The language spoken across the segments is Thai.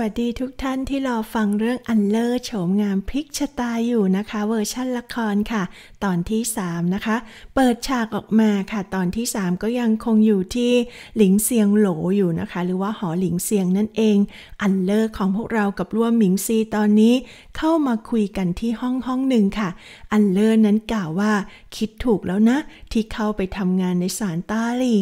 วัสดีทุกท่านที่รอฟังเรื่องอันเลอร์โฉมงามพลิกชะตาอยู่นะคะ เวอร์ชั่นละครค่ะ ตอนที่ 3 นะคะ เปิดฉากออกมาค่ะ ตอนที่ 3 ก็ยังคงอยู่ที่หลิงเซียงโหลอยู่นะคะ หรือว่าหอหลิงเซียงนั่นเองอันเลอร์ของพวกเรากับร่วมหมิงซีตอนนี้ เข้ามาคุยกันที่ห้องห้องหนึ่งค่ะอันเลอร์นั้นกล่าวว่าคิดถูกแล้วนะที่เข้าไปทำงานในศาลต้าลี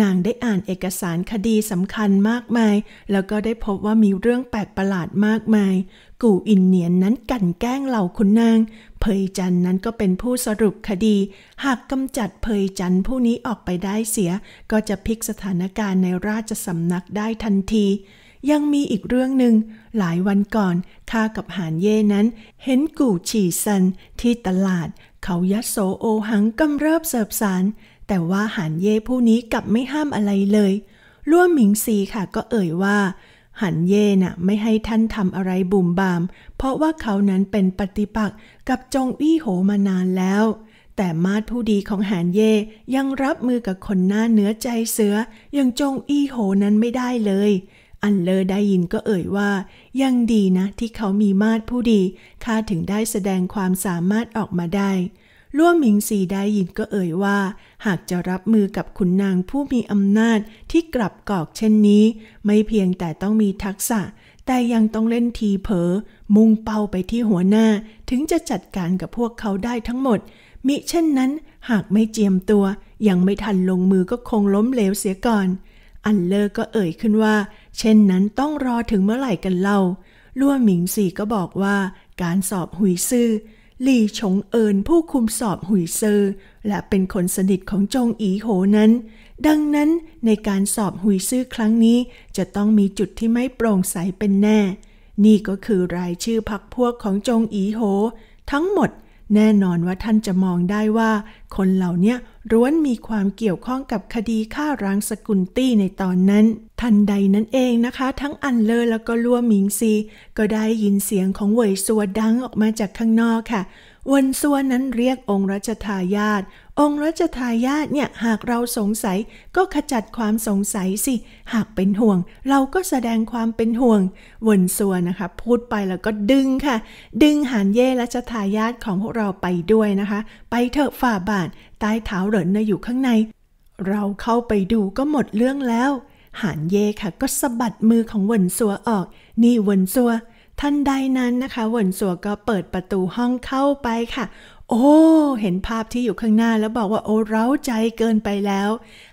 นางได้อ่านเอกสารคดีสำคัญมากมาย แล้วก็ได้พบว่ามีเรื่ององแปลกประหลาดมากมาย กูอินเนียนนั้นกันแกล้งเหล่าขุนนางเพยจันนั้นก็เป็นผู้สรุปคดี หากกำจัดเพยจันผู้นี้ออกไปได้เสีย ก็จะพลิกสถานการณ์ในราชสำนักได้ทันที ยังมีอีกเรื่องหนึ่ง หลายวันก่อน ข้ากับหานเย่นั้น เห็นกู่ฉี่ซันที่ตลาด เขายัดโสโอหังกำเริบเสบสาร แต่ว่าหานเย่ผู้นี้กลับไม่ห้ามอะไรเลยล่วหมิงซีค่ะก็เอ่ยว่าหันเย่น่ะไม่ให้ท่านทำอะไรบุ่มบาม เพราะว่าเขานั้นเป็นปฏิปักษ์กับจงอี้โหมานานแล้ว แต่มาดผู้ดีของหันเย่ยังรับมือกับคนหน้าเนื้อใจเสืออย่างจงอี้โหนั้นไม่ได้เลย อันเลอได้ยินก็เอ่ยว่ายังดีนะที่เขามีมาดผู้ดีข้าถึงได้แสดงความสามารถออกมาได้ล่วหมิงสีได้ยินก็เอ่ยว่า หากจะรับมือกับขุนนางผู้มีอำนาจที่กลับกอกเช่นนี้ ไม่เพียงแต่ต้องมีทักษะ แต่ยังต้องเล่นทีเผลอมุ่งเป้าไปที่หัวหน้าถึงจะจัดการกับพวกเขาได้ทั้งหมด มิเช่นนั้นหากไม่เจียมตัว ยังไม่ทันลงมือก็คงล้มเหลวเสียก่อน อันเลอร์ก็เอ่ยขึ้นว่า เช่นนั้นต้องรอถึงเมื่อไหร่กันเล่าล่วหมิงสีก็บอกว่า การสอบหุยซื่อหลี่ฉงเอินผู้คุมสอบหุยเซอร์และเป็นคนสนิทของจงอีโหนั้น ดังนั้นในการสอบหุยซื่อครั้งนี้จะต้องมีจุดที่ไม่โปร่งใสเป็นแน่ นี่ก็คือรายชื่อพักพวกของจงอีโห ทั้งหมดแน่นอนว่าท่านจะมองได้ว่า คนเหล่านี้ร้วนมีความเกี่ยวข้องกับคดีฆ่าร้างสกุลตี้ในตอนนั้นทันใดนั้นเองนะคะ ทั้งอันเลอร์แล้วก็ลัวหมิงซี ก็ได้ยินเสียงของเหวยซัวดังออกมาจากข้างนอกค่ะ วนซัวนั้นเรียกองค์รัชทายาทองค์รัชทายาทเนี่ยหากเราสงสัยก็ขจัดความสงสัยสิ หากเป็นห่วง เราก็แสดงความเป็นห่วง วนซัวนะคะ พูดไปแล้วก็ดึงค่ะ ดึงหานเย่รัชทายาทของพวกเราไปด้วยนะคะ ไปเถอะฝ่าบาทใต้เท้าเหรินนะอยู่ข้างใน เราเข้าไปดูก็หมดเรื่องแล้วหานเย่ค่ะ ก็สะบัดมือของวนซัวออก นี่วนซัวท่านใดนั้นนะคะวนซัวก็เปิดประตูห้องเข้าไปค่ะ โอ้ เห็นภาพที่อยู่ข้างหน้าแล้วบอกว่าโอ้เร้าใจเกินไปแล้ว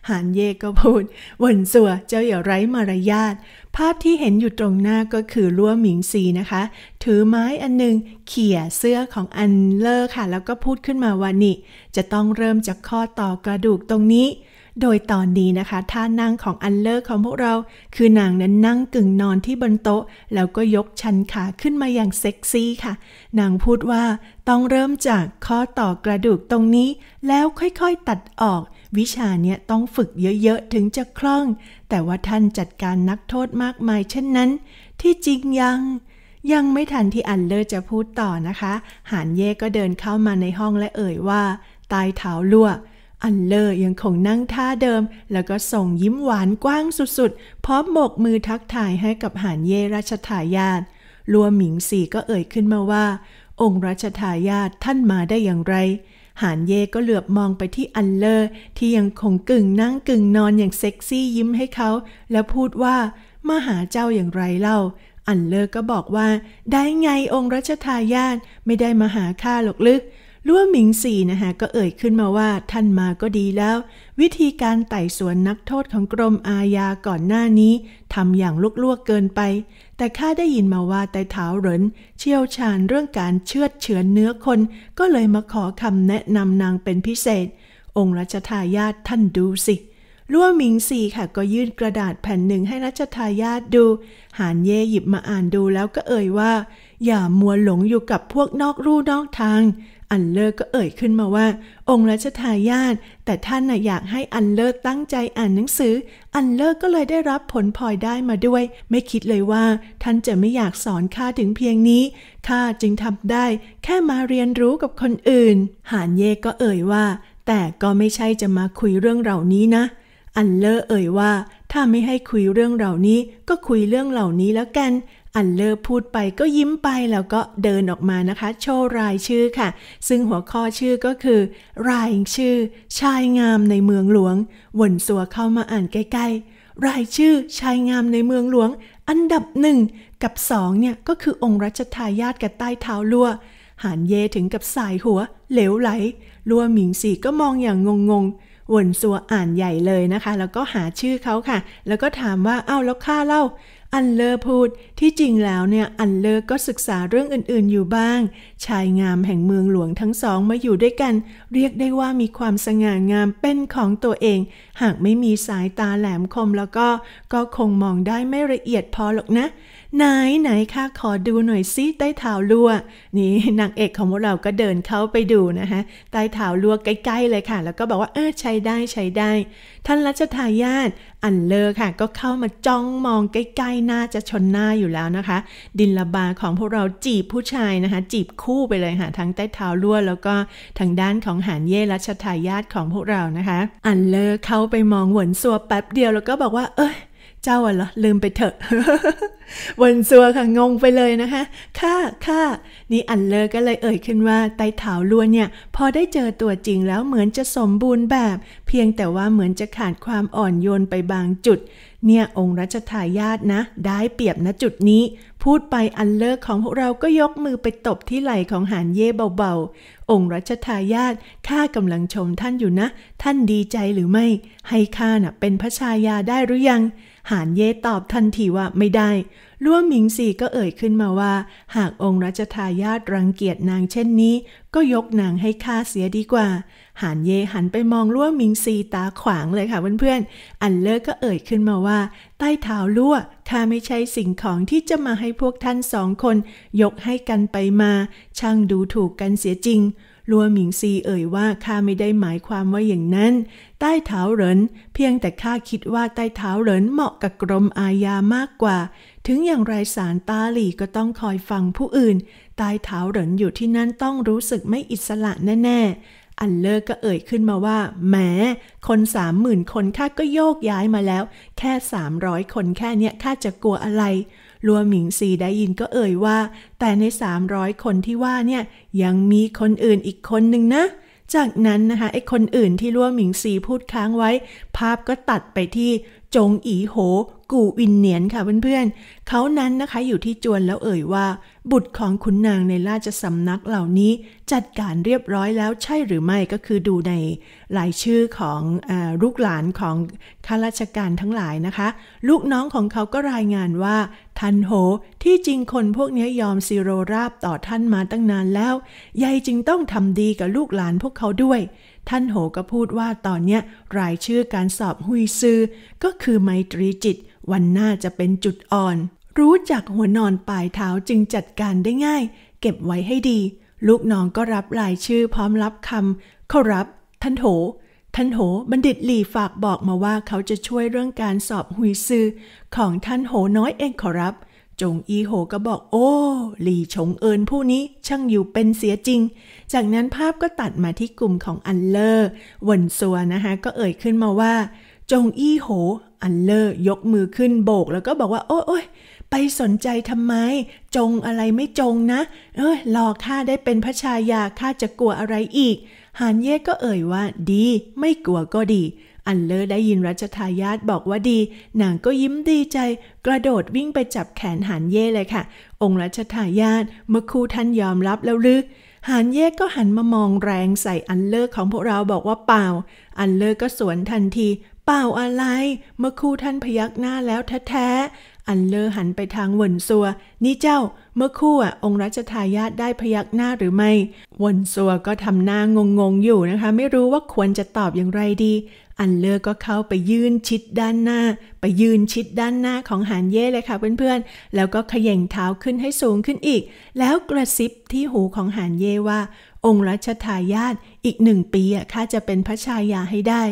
หานเยก็พูดวนซัวเจ้าอย่าไร้มารยาทภาพที่เห็นอยู่ตรงหน้าก็คือล้วหมิงซีนะคะ ถือไม้อันหนึ่งเขี่ยเสื้อของอันเลอร์ค่ะ แล้วก็พูดขึ้นมาว่านี่ จะต้องเริ่มจากข้อต่อกระดูกตรงนี้โดยตอนนี้นะคะท่านั่งของอันเลอร์ของพวกเรา คือนางนั้นนั่งกึ่งนอนที่บนโต๊ะ แล้วก็ยกชันขาขึ้นมาอย่างเซ็กซี่ค่ะ นางพูดว่าต้องเริ่มจากข้อต่อกระดูกตรงนี้ แล้วค่อยๆตัดออก วิชาเนี้ยต้องฝึกเยอะๆถึงจะคล่อง แต่ว่าท่านจัดการนักโทษมากมายเช่นนั้น ที่จริงยัง ยังไม่ทันที่อันเลอร์จะพูดต่อนะคะ หานเย่ก็เดินเข้ามาในห้องและเอ่ยว่า ตายเท้าลวกอันเลอร์ยังคงนั่งท่าเดิม แล้วก็ส่งยิ้มหวานกว้างสุด ๆ พร้อมโบกมือทักทายให้กับหานเยราชทายาทลัวหมิงสีก็เอ่ยขึ้นมาว่า องค์ราชทายาทท่านมาได้อย่างไร หานเยก็เหลือบมองไปที่อันเลอร์ที่ยังคงกึ่งนั่ง กึ่งนอนอย่างเซ็กซี่ยิ้มให้เขา แล้วพูดว่ามาหาเจ้าอย่างไรเล่าอันเลอร์ก็บอกว่า ได้ไงองค์ราชทายาทไม่ได้มาหาข้าหรอกลึกล้วหมิงสีนะฮะก็เอ่ยขึ้นมาว่าท่านมาก็ดีแล้ว วิธีการไต่สวนนักโทษของกรมอาญาก่อนหน้านี้ทำอย่างลวกๆเกินไป แต่ข้าได้ยินมาว่าไต่เท้าเหรินเชี่ยวชาญเรื่องการเชือดเฉือนเนื้อคนก็เลยมาขอคำแนะนำนางเป็นพิเศษ องค์รัชทายาทท่านดูสิล่วหมิงสีค่ะก็ยื่นกระดาษแผ่นหนึ่งให้รัชทายาทดู หานเย่หยิบมาอ่านดูแล้วก็เอ่ยว่า อย่ามัวหลงอยู่กับพวกนอกรูนอกทางอันเลิศก็เอ่ยขึ้นมาว่า องค์รัชทายาทแต่ท่านน่ะอยากให้อันเลิศตั้งใจอ่านหนังสือ อันเลิศก็เลยได้รับผลพลอยได้มาด้วย ไม่คิดเลยว่า ท่านจะไม่อยากสอนข้าถึงเพียงนี้ข้าจึงทำได้แค่มาเรียนรู้กับคนอื่น หานเยก็เอ่ยว่า แต่ก็ไม่ใช่จะมาคุยเรื่องเหล่านี้นะ อันเลอเอ่ยว่า ถ้าไม่ให้คุยเรื่องเหล่านี้ ก็คุยเรื่องเหล่านี้แล้วกันอันเลอร์พูดไปก็ยิ้มไปแล้วก็เดินออกมานะคะ โชว์รายชื่อค่ะ ซึ่งหัวข้อชื่อก็คือ รายชื่อ ชายงามในเมืองหลวงวนสัวเข้ามาอ่านใกล้ๆ รายชื่อชายงามในเมืองหลวง อันดับหนึ่งกับสองเนี่ยก็คือองค์รัชทายาทกับใต้เท้าลัวหานเยถึงกับสายหัว เหลวไหล ลัวหมิงสีก็มองอย่างงงๆวนสัวอ่านใหญ่เลยนะคะ แล้วก็หาชื่อเขาค่ะ แล้วก็ถามว่าเอ้าแล้วข้าเล่าอันเลอร์พูดที่จริงแล้วเนี่ยอันเลอร์ก็ศึกษาเรื่องอื่นๆอยู่บ้าง ชายงามแห่งเมืองหลวงทั้งสองมาอยู่ด้วยกัน เรียกได้ว่ามีความสง่างามเป็นของตัวเอง หากไม่มีสายตาแหลมคมแล้วก็ก็คงมองได้ไม่ละเอียดพอหรอกนะไหนไหนค่ะขอดูหน่อยซิใต้เท้าลัวนี่นางเอกของพวกเรา ก็เดินเข้าไปดูนะคะใต้เท้าลัวใกล้ ๆเลยค่ะ แล้วก็บอกว่าเออใช้ได้ใช้ได้ ท่านรัชทายาทอันเลอค่ะ ก็เข้ามาจ้องมองใกล้ๆน่าจะชนหน้าอยู่แล้วนะคะ ดินละบาของพวกเราจีบผู้ชายนะคะ จีบคู่ไปเลยค่ะทั้งใต้เท้าลัวแล้วก็ทางด้านของหานเย่รัชทายาทของพวกเรานะคะ อันเลอเข้าไปมองหวนสัวแป๊บเดียวแล้วก็บอกว่า เอ้ยเจ้าะเหรอลืมไปเถอะวนซัวค่ะงงไปเลยนะคะข้าข้านี่อันเลอร์ก็เลยเอ่ยขึ้นว่าไตเถาล้วนเนี่ย พอได้เจอตัวจริงแล้วเหมือนจะสมบูรณ์แบบ เพียงแต่ว่าเหมือนจะขาดความอ่อนโยนไปบางจุด เนี่ยองค์รัชทายาทนะ ได้เปรียบนะจุดนี้ พูดไปอันเลอร์ของพวกเราก็ยกมือไปตบที่ไหล่ของหานเย่เบาๆ องค์รัชทายาทข้ากำลังชมท่านอยู่นะ ท่านดีใจหรือไม่ ให้ข้านะ่ะเป็นพระชายาได้หรือยังหานเย่ตอบทันทีว่าไม่ได้ล่วหมิงซีก็เอ่ยขึ้นมาว่า หากองค์รัชทายาทรังเกียจนางเช่นนี้ ก็ยกนางให้ข้าเสียดีกว่า หานเย่หันไปมองล่วหมิงซีตาขวางเลยค่ะเพื่อนๆอันเลิกก็เอ่ยขึ้นมาว่า ใต้เท้าล่วข้าไม่ใช่สิ่งของที่จะมาให้พวกท่านสองคน ยกให้กันไปมา ช่างดูถูกกันเสียจริงลัวหมิงซีเอ่ยว่าข้าไม่ได้หมายความว่าอย่างนั้น ใต้เท้าเหริน เพียงแต่ข้าคิดว่าใต้เท้าเหรินเหมาะกับกรมอาญามากกว่า ถึงอย่างไรสารตาหลี่ก็ต้องคอยฟังผู้อื่นใต้เท้าเหรินอยู่ที่นั่นต้องรู้สึกไม่อิสระแน่ๆอันเลิกก็เอ่ยขึ้นมาว่าแหมคนสามหมื่นคนข้าก็โยกย้ายมาแล้ว แค่สามร้อยคนแค่เนี้ยข้าจะกลัวอะไรลัวหมิงซีได้ยินก็เอ่ยว่า แต่ใน 300 คนที่ว่าเนี่ย ยังมีคนอื่นอีกคนหนึ่งนะ จากนั้นนะคะ ไอ้คนอื่นที่ลัวหมิงซีพูดค้างไว้ ภาพก็ตัดไปที่จงอีโหกูวินเนียนค่ะเพื่อนๆเขานั้นนะคะอยู่ที่จวนแล้วเอ่ยว่า บุตรของขุนนางในราชสำนักเหล่านี้จัดการเรียบร้อยแล้วใช่หรือไม่ก็คือดูในรายชื่อของอลูกหลานของข้าราชการทั้งหลายนะคะ ลูกน้องของเขาก็รายงานว่าท่านโหที่จริงคนพวกนี้ยอมซีโรราบต่อท่านมาตั้งนานแล้วยายจึงต้องทำดีกับลูกหลานพวกเขาด้วยท่านโหก็พูดว่าตอนเนี้ยรายชื่อการสอบหุยซือก็คือไมตรีจิตวันหน้าจะเป็นจุดอ่อน รู้จักหัวนอนปลายเท้าจึงจัดการได้ง่าย เก็บไว้ให้ดี ลูกน้องก็รับรายชื่อพร้อมรับคำเขารับท่านโหท่านโหบัณฑิตหลี่ฝากบอกมาว่าเขาจะช่วยเรื่องการสอบหุยซือของท่านโหน้อยเองขอรับจงอีโหก็บอกโอ้หลี่ชงเอินผู้นี้ช่างอยู่เป็นเสียจริง จากนั้นภาพก็ตัดมาที่กลุ่มของอันเลอร์วนซัวนะคะก็เอ่ยขึ้นมาว่า จงอี้โหอันเลอร์ยกมือขึ้นโบกแล้วก็บอกว่าโอ้โอยไปสนใจทำไมจงอะไรไม่จงนะ เอ้ยรอข้าได้เป็นพระชายาข้าจะกลัวอะไรอีก หานเย่ก็เอ่ยว่า ดีไม่กลัวก็ดีอันเลอได้ยินรัชทายาทบอกว่าดี นางก็ยิ้มดีใจ กระโดดวิ่งไปจับแขนหานเย่เลยค่ะ องค์รัชทายาทเมื่อครูท่านยอมรับแล้วลึก หานเย่ก็หันมามองแรงใส่อันเลอของพวกเราบอกว่าเปล่า อันเลอก็สวนทันที เปล่าอะไร เมื่อครู่ท่านพยักหน้าแล้วแท้ๆอันเลอหันไปทางเวินซัว นี่เจ้า เมื่อคู่อ่ะองค์รัชทายาทได้พยักหน้าหรือไม่ วนซัวก็ทำหน้างงๆอยู่นะคะ ไม่รู้ว่าควรจะตอบอย่างไรดีอันเลอร์ก็เข้าไปยืนชิดด้านหน้า ไปยืนชิดด้านหน้าของหานเย่เลยค่ะเพื่อนๆ แล้วก็ขย่งเท้าขึ้นให้สูงขึ้นอีก แล้วกระซิบที่หูของหานเย่ว่า องค์รัชทายาท อีกหนึ่งปีอะข้าจะเป็นพระชายาให้ได้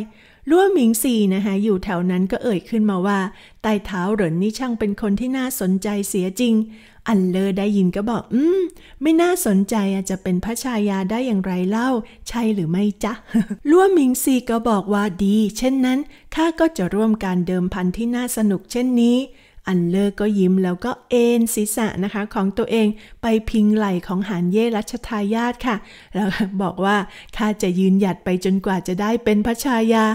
ล้วหมิง ซีนะคะอยู่แถวนั้นก็เอ่ยขึ้นมาว่าไต้เท้าเหรินนี่ช่างเป็นคนที่น่าสนใจเสียจริง อันเลอได้ยินก็บอก อืมไม่น่าสนใจอาจจะเป็นพระชายาได้อย่างไรเล่า ใช่หรือไม่จ๊ะล้วหมิงซีก็บอกว่าดี เช่นนั้นข้าก็จะร่วมการเดิมพันที่น่าสนุกเช่นนี้อันเลอร์ก็ยิ้มแล้วก็เอนศีรษะนะคะ ของตัวเองไปพิงไหล่ของหานเย่รัชทายาทค่ะ แล้วบอกว่าข้าจะยืนหยัดไปจนกว่าจะได้เป็นพระชายา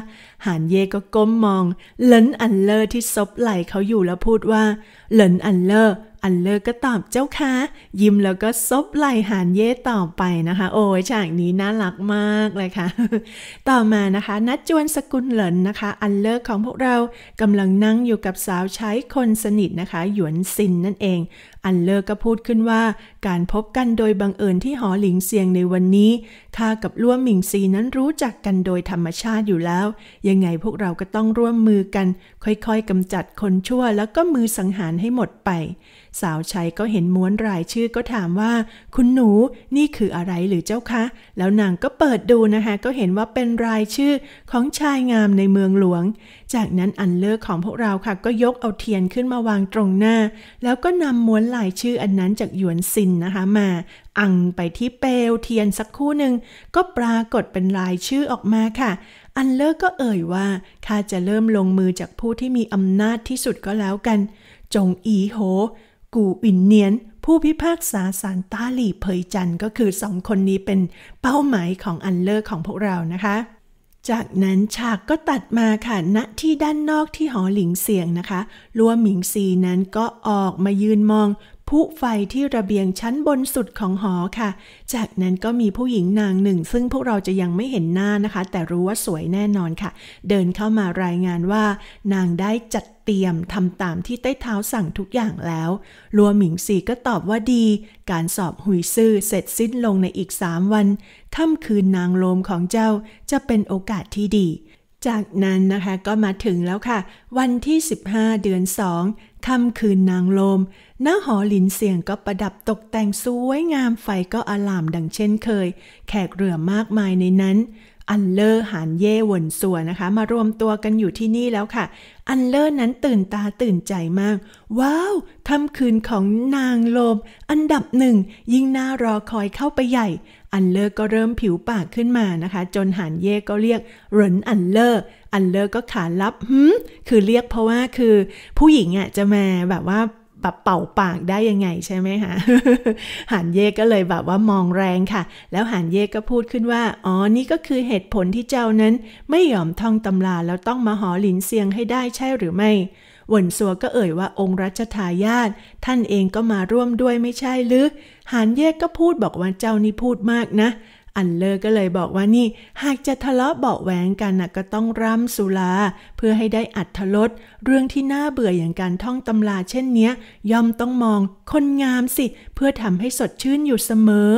หานเย่ก็ก้มมองเหลินอันเลอร์ที่ซบไหล่เขาอยู่แล้วพูดว่าเหลินอันเลอร์อันเลอกก็ตอบเจ้าค่ะยิ้มแล้วก็ซบไหลหานเย่ต่อไปนะคะ โอ้ยฉากนี้น่ารักมากเลยค่ะ ต่อมานะคะนัดจวนสกุลเหลินนะคะ อันเลอกของพวกเรากำลังนั่งอยู่กับสาวใช้คนสนิทนะคะ หยวนซินนั่นเองอันเลอร์ก็พูดขึ้นว่าการพบกันโดยบังเอิญที่หอหลิงเซียงในวันนี้ข้ากับล้วมหมิงซีนั้นรู้จักกันโดยธรรมชาติอยู่แล้ว ยังไงพวกเราก็ต้องร่วมมือกัน ค่อยๆกำจัดคนชั่วแล้วก็มือสังหารให้หมดไป สาวใช้ก็เห็นม้วนรายชื่อก็ถามว่า คุณหนูนี่คืออะไรหรือเจ้าคะ แล้วนางก็เปิดดูนะคะก็เห็นว่าเป็นรายชื่อของชายงามในเมืองหลวงจากนั้นอันเลิกของพวกเราค่ะก็ยกเอาเทียนขึ้นมาวางตรงหน้า แล้วก็นำม้วนลายชื่ออันนั้นจากหยวนซินนะคะมา อังไปที่เปลวเทียนสักคู่หนึ่งก็ปรากฏเป็นลายชื่อออกมาค่ะอันเลิกก็เอ่ยว่าข้าจะเริ่มลงมือจากผู้ที่มีอำนาจที่สุดก็แล้วกัน จงอีโหกูอินเนียน ผู้พิพากษาสารตาหลี่เผยจันก็คือสองคนนี้เป็นเป้าหมายของอันเลิกของพวกเรานะคะจากนั้นฉากก็ตัดมาค่ะณที่ด้านนอกที่หอหลิงเสียงนะคะ ลัวหมิงซีนั้นก็ออกมายืนมองผู้ไฟที่ระเบียงชั้นบนสุดของหอค่ะ จากนั้นก็มีผู้หญิงนางหนึ่ง ซึ่งพวกเราจะยังไม่เห็นหน้านะคะ แต่รู้ว่าสวยแน่นอนค่ะ เดินเข้ามารายงานว่านางได้จัดเตรียมทำตามที่ใต้เท้าสั่งทุกอย่างแล้วลัวหมิงซีก็ตอบว่าดี การสอบหุยซื่อเสร็จสิ้นลงในอีกสามวันค่ำคืนนางโลมของเจ้าจะเป็นโอกาสที่ดีจากนั้นนะคะก็มาถึงแล้วค่ะ วันที่ 15 เดือนสองค่ำคืนนางลมหน้าหอหลินเสียงก็ประดับตกแต่งสวยงามไฟก็อลามดังเช่นเคยแขกเรือมากมายในนั้นอันเลอร์หานเย่วนส่วนนะคะ มารวมตัวกันอยู่ที่นี่แล้วค่ะอันเลอร์นั้นตื่นตาตื่นใจมาก ว้าวค่ำคืนของนางลม อันดับหนึ่งยิ่งน่ารอคอยเข้าไปใหญ่อันเลอร์ก็เริ่มผิวปากขึ้นมานะคะ จนหานเย่ก็เรียกเหรินอันเลอร์อันเลอร์ก็ขานรับหืมคือเรียกเพราะว่าคือ ผู้หญิงอ่ะจะมาแบบว่าแบบเป่าปากได้ยังไงใช่ไหมคะหันเย่ก็เลยแบบว่ามองแรงค่ะ แล้วหันเย่ก็พูดขึ้นว่า อ๋อ นี่ก็คือเหตุผลที่เจ้านั้น ไม่ยอมท่องตำราแล้วต้องมาหอหลินเซียงให้ได้ใช่หรือไม่วนซัวก็เอ่ยว่าองค์รัชทายาทท่านเองก็มาร่วมด้วยไม่ใช่หรือ หานเย่ก็พูดบอกว่าเจ้านี่พูดมากนะ อันเลอร์ก็เลยบอกว่านี่ หากจะทะเลาะเบาแหวงกันนะก็ต้องร่ำสุราเพื่อให้ได้อัดทลดเรื่องที่น่าเบื่ออย่างการท่องตำราเช่นเนี้ยย่อมต้องมองคนงามสิ เพื่อทำให้สดชื่นอยู่เสมอ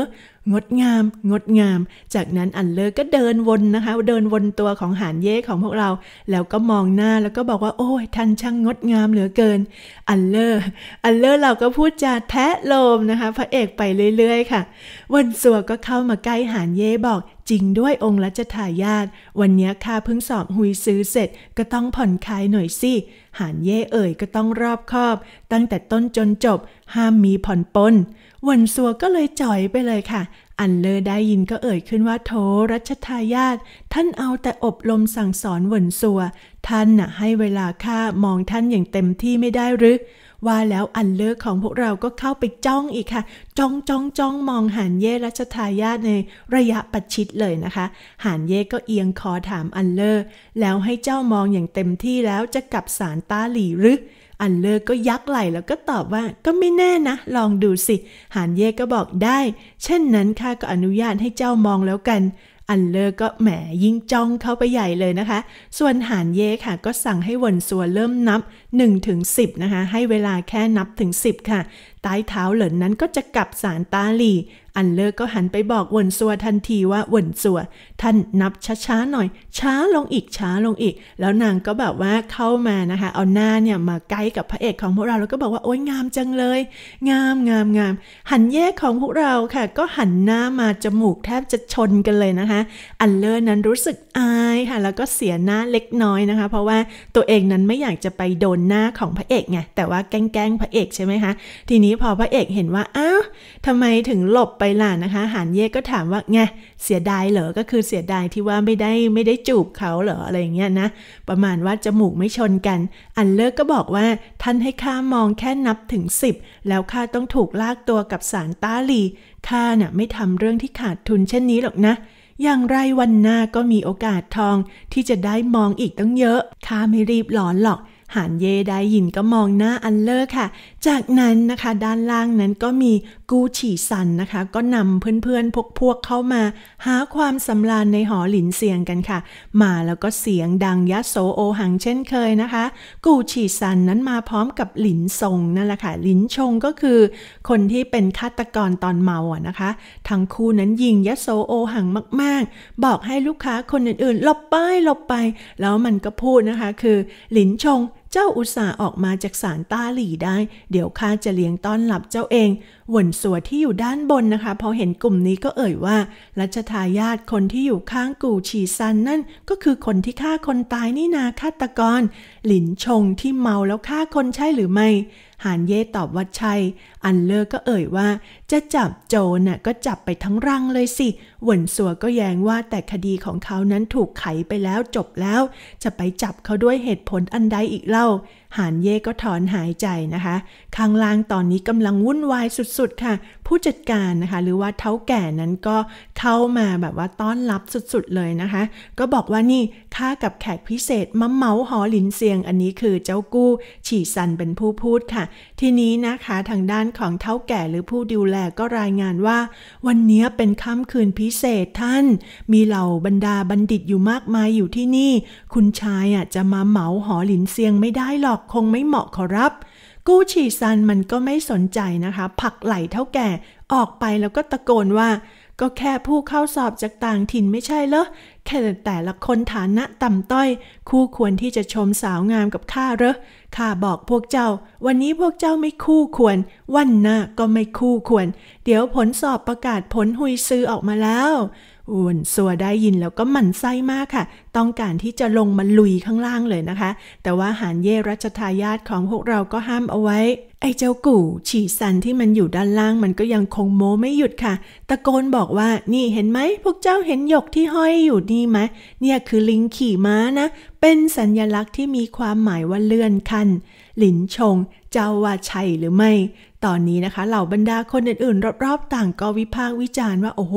งดงามงดงาม จากนั้นอันเลอร์ก็เดินวนนะคะ เดินวนตัวของหานเย่ของพวกเรา แล้วก็มองหน้าแล้วก็บอกว่า โอ้ยท่านช่างงดงามเหลือเกินอันเลอร์อันเลอร์เราก็พูดจาแทะโลมนะคะ พระเอกไปเรื่อย ๆ ค่ะ วันสัวก็เข้ามาใกล้หานเย่บอกจริงด้วยองค์รัชทายาทวันนี้ข้าเพิ่งสอบหุยซื้อเสร็จก็ต้องผ่อนคลายหน่อยสิหานเย่เอ่ยก็ต้องรอบคอบ ตั้งแต่ต้นจนจบ ห้ามมีผ่อนปนวันซัวก็เลยจ่อยไปเลยค่ะ อันเลอได้ยินก็เอ่ยขึ้นว่าโทรัชทายาทท่านเอาแต่อบรมสั่งสอนวนซัว ท่านน่ะ ให้เวลาข้ามองท่านอย่างเต็มที่ไม่ได้หรือว่าแล้วอันเลิกของพวกเราก็เข้าไปจ้องอีกค่ะ จ้องจ้องจ้องมองหานเย่รัชทายาทในระยะประชิดเลยนะคะ หานเย่ก็เอียงคอถามอันเลอแล้วให้เจ้ามองอย่างเต็มที่แล้วจะกลับสารตาหลีหรือ อันเลอก็ยักไหล่แล้วก็ตอบว่าก็ไม่แน่นะ ลองดูสิ หานเย่ก็บอกได้ เช่นนั้นข้าก็อนุญาตให้เจ้ามองแล้วกันอันเลอกก็แหมยิ่งจ้องเข้าไปใหญ่เลยนะคะ ส่วนหานเย่ค่ะก็สั่งให้วนซัวเริ่มนับ1-10ถึงนะคะ ให้เวลาแค่นับถึง 10ค่ะใต้เท้าเหลินนั้นก็จะกลับสารตาหลี่อันเลอร์ก็หันไปบอกวนซัวทันทีว่าวนซัวท่าน นับช้าๆหน่อย ช้าลงอีกช้าลงอีก แล้วนางก็แบบว่าเข้ามานะคะเอาหน้าเนี่ยมาใกล้กับพระเอกของพวกเรา แล้วก็บอกว่าโอ๊ยงามจังเลย งามงามงามหันแยกของพวกเราค่ะก็หันหน้ามาจมูกแทบจะชนกันเลยนะคะ อันเลอร์นั้นรู้สึกอายค่ะแล้วก็เสียหน้าเล็กน้อยนะคะ เพราะว่าตัวเองนั้นไม่อยากจะไปโดนนหน้าของพระเอกไงแต่ว่าแกล้งพระเอกใช่ไหมคะทีนี้พอพระเอกเห็นว่าอ้าวทำไมถึงหลบไปล่ะนะคะ หานเย่ก็ถามว่าไงเสียดายเหรอก็คือเสียดายที่ว่าไม่ได้ไม่ได้จูบเขาเหรออะไรอย่างเงี้ยนะประมาณว่าจมูกไม่ชนกัน อันเลิกก็บอกว่า ท่านให้ข้ามองแค่นับถึง 10 แล้วข้าต้องถูกลากตัวกับสารต้าลีข้าน่ะไม่ทำเรื่องที่ขาดทุนเช่นนี้หรอกนะ อย่างไรวันหน้าก็มีโอกาสทอง ที่จะได้มองอีกตั้งเยอะข้าไม่รีบหลอนหรอกหานเย่ได้ยินก็มองหน้าอันเลอร์ค่ะ จากนั้นนะคะด้านล่างนั้นก็มีกูฉี่ซันนะคะ ก็นำเพื่อนๆพวกพวกเข้ามาหาความสำราญในหอหลินเสียงกันค่ะมาแล้วก็เสียงดังยะโสโอหังเช่นเคยนะคะกูฉี่ซันนั้นมาพร้อมกับหลินซงนั่นแหละค่ะหลินชงก็คือ คนที่เป็นฆาตกรตอนเมาอ่ะนะคะทั้งคู่นั้นยิงยะโสโอหังมากๆ บอกให้ลูกค้าคนอื่นๆหลบไปหลบไป แล้วมันก็พูดนะคะคือหลินชงเจ้าอุตส่าห์ออกมาจากสารต้าหลี่ได้ เดี๋ยวข้าจะเลี้ยงต้อนรับเจ้าเอง หวนสัวที่อยู่ด้านบนนะคะพอเห็นกลุ่มนี้ก็เอ่ยว่ารัชทายาทคนที่อยู่ข้างกูฉีซันนั่นก็คือคนที่ฆ่าคนตายนี่นาฆาตกร หลินชงที่เมาแล้วฆ่าคนใช่หรือไม่หานเย่ตอบว่าใช่อันเลอร์ก็เอ่ยว่า จะจับโจน่ะก็จับไปทั้งรังเลยสิ หวนสัวก็แย้งว่าแต่คดีของเขานั้นถูกไขไปแล้วจบแล้ว จะไปจับเขาด้วยเหตุผลอันใดอีกเล่าหานเย่ก็ถอนหายใจนะคะ ข้างล่างตอนนี้กำลังวุ่นวายสุด ๆ ค่ะ ผู้จัดการนะคะหรือว่าเท้าแก่นั้นก็เข้ามาแบบว่าต้อนรับสุดๆเลยนะคะ ก็บอกว่านี่ข้ากับแขกพิเศษมะเมาหอหลินเซียง อันนี้คือเจ้ากู้ ฉี่ซันเป็นผู้พูดค่ะ ทีนี้นะคะทางด้านของเท้าแก่หรือผู้ดูแลก็รายงานว่า วันนี้เป็นค่ำคืนพิเศษท่าน มีเหล่าบรรดาบัณฑิตอยู่มากมายอยู่ที่นี่ คุณชายอ่ะจะมาเมาหอหลินเซียงไม่ได้หรอกคงไม่เหมาะขอรับ กู้ฉี่ซันมันก็ไม่สนใจนะคะ ผักไหลเท่าแก่ ออกไปแล้วก็ตะโกนว่า ก็แค่ผู้เข้าสอบจากต่างถิ่นไม่ใช่เหรอแค่แต่ละคนฐานะต่ำต้อย คู่ควรที่จะชมสาวงามกับข้าเหรอข้าบอกพวกเจ้า วันนี้พวกเจ้าไม่คู่ควร วันหน้าก็ไม่คู่ควร เดี๋ยวผลสอบประกาศผลหุยซื้อออกมาแล้วอุ่นซัวได้ยินแล้วก็หมั่นไส้มากค่ะ ต้องการที่จะลงมาลุยข้างล่างเลยนะคะ แต่ว่าหานเย่รัชทายาทของพวกเราก็ห้ามเอาไว้ ไอ้เจ้ากู่ ฉี่สันที่มันอยู่ด้านล่าง มันก็ยังคงโม้ไม่หยุดค่ะ ตะโกนบอกว่านี่เห็นไหม พวกเจ้าเห็นหยกที่ห้อยอยู่นี่ไหมเนี่ยคือลิงขี่ม้านะ เป็นสัญญลักษณ์ที่มีความหมายว่าเลื่อนขั้นหลินชง เจ้าว่าใช่หรือไม่ตอนนี้นะคะเหล่าบรรดาคนอื่นๆรอบๆต่างก็วิพากษ์วิจารณ์ว่าโอ้โห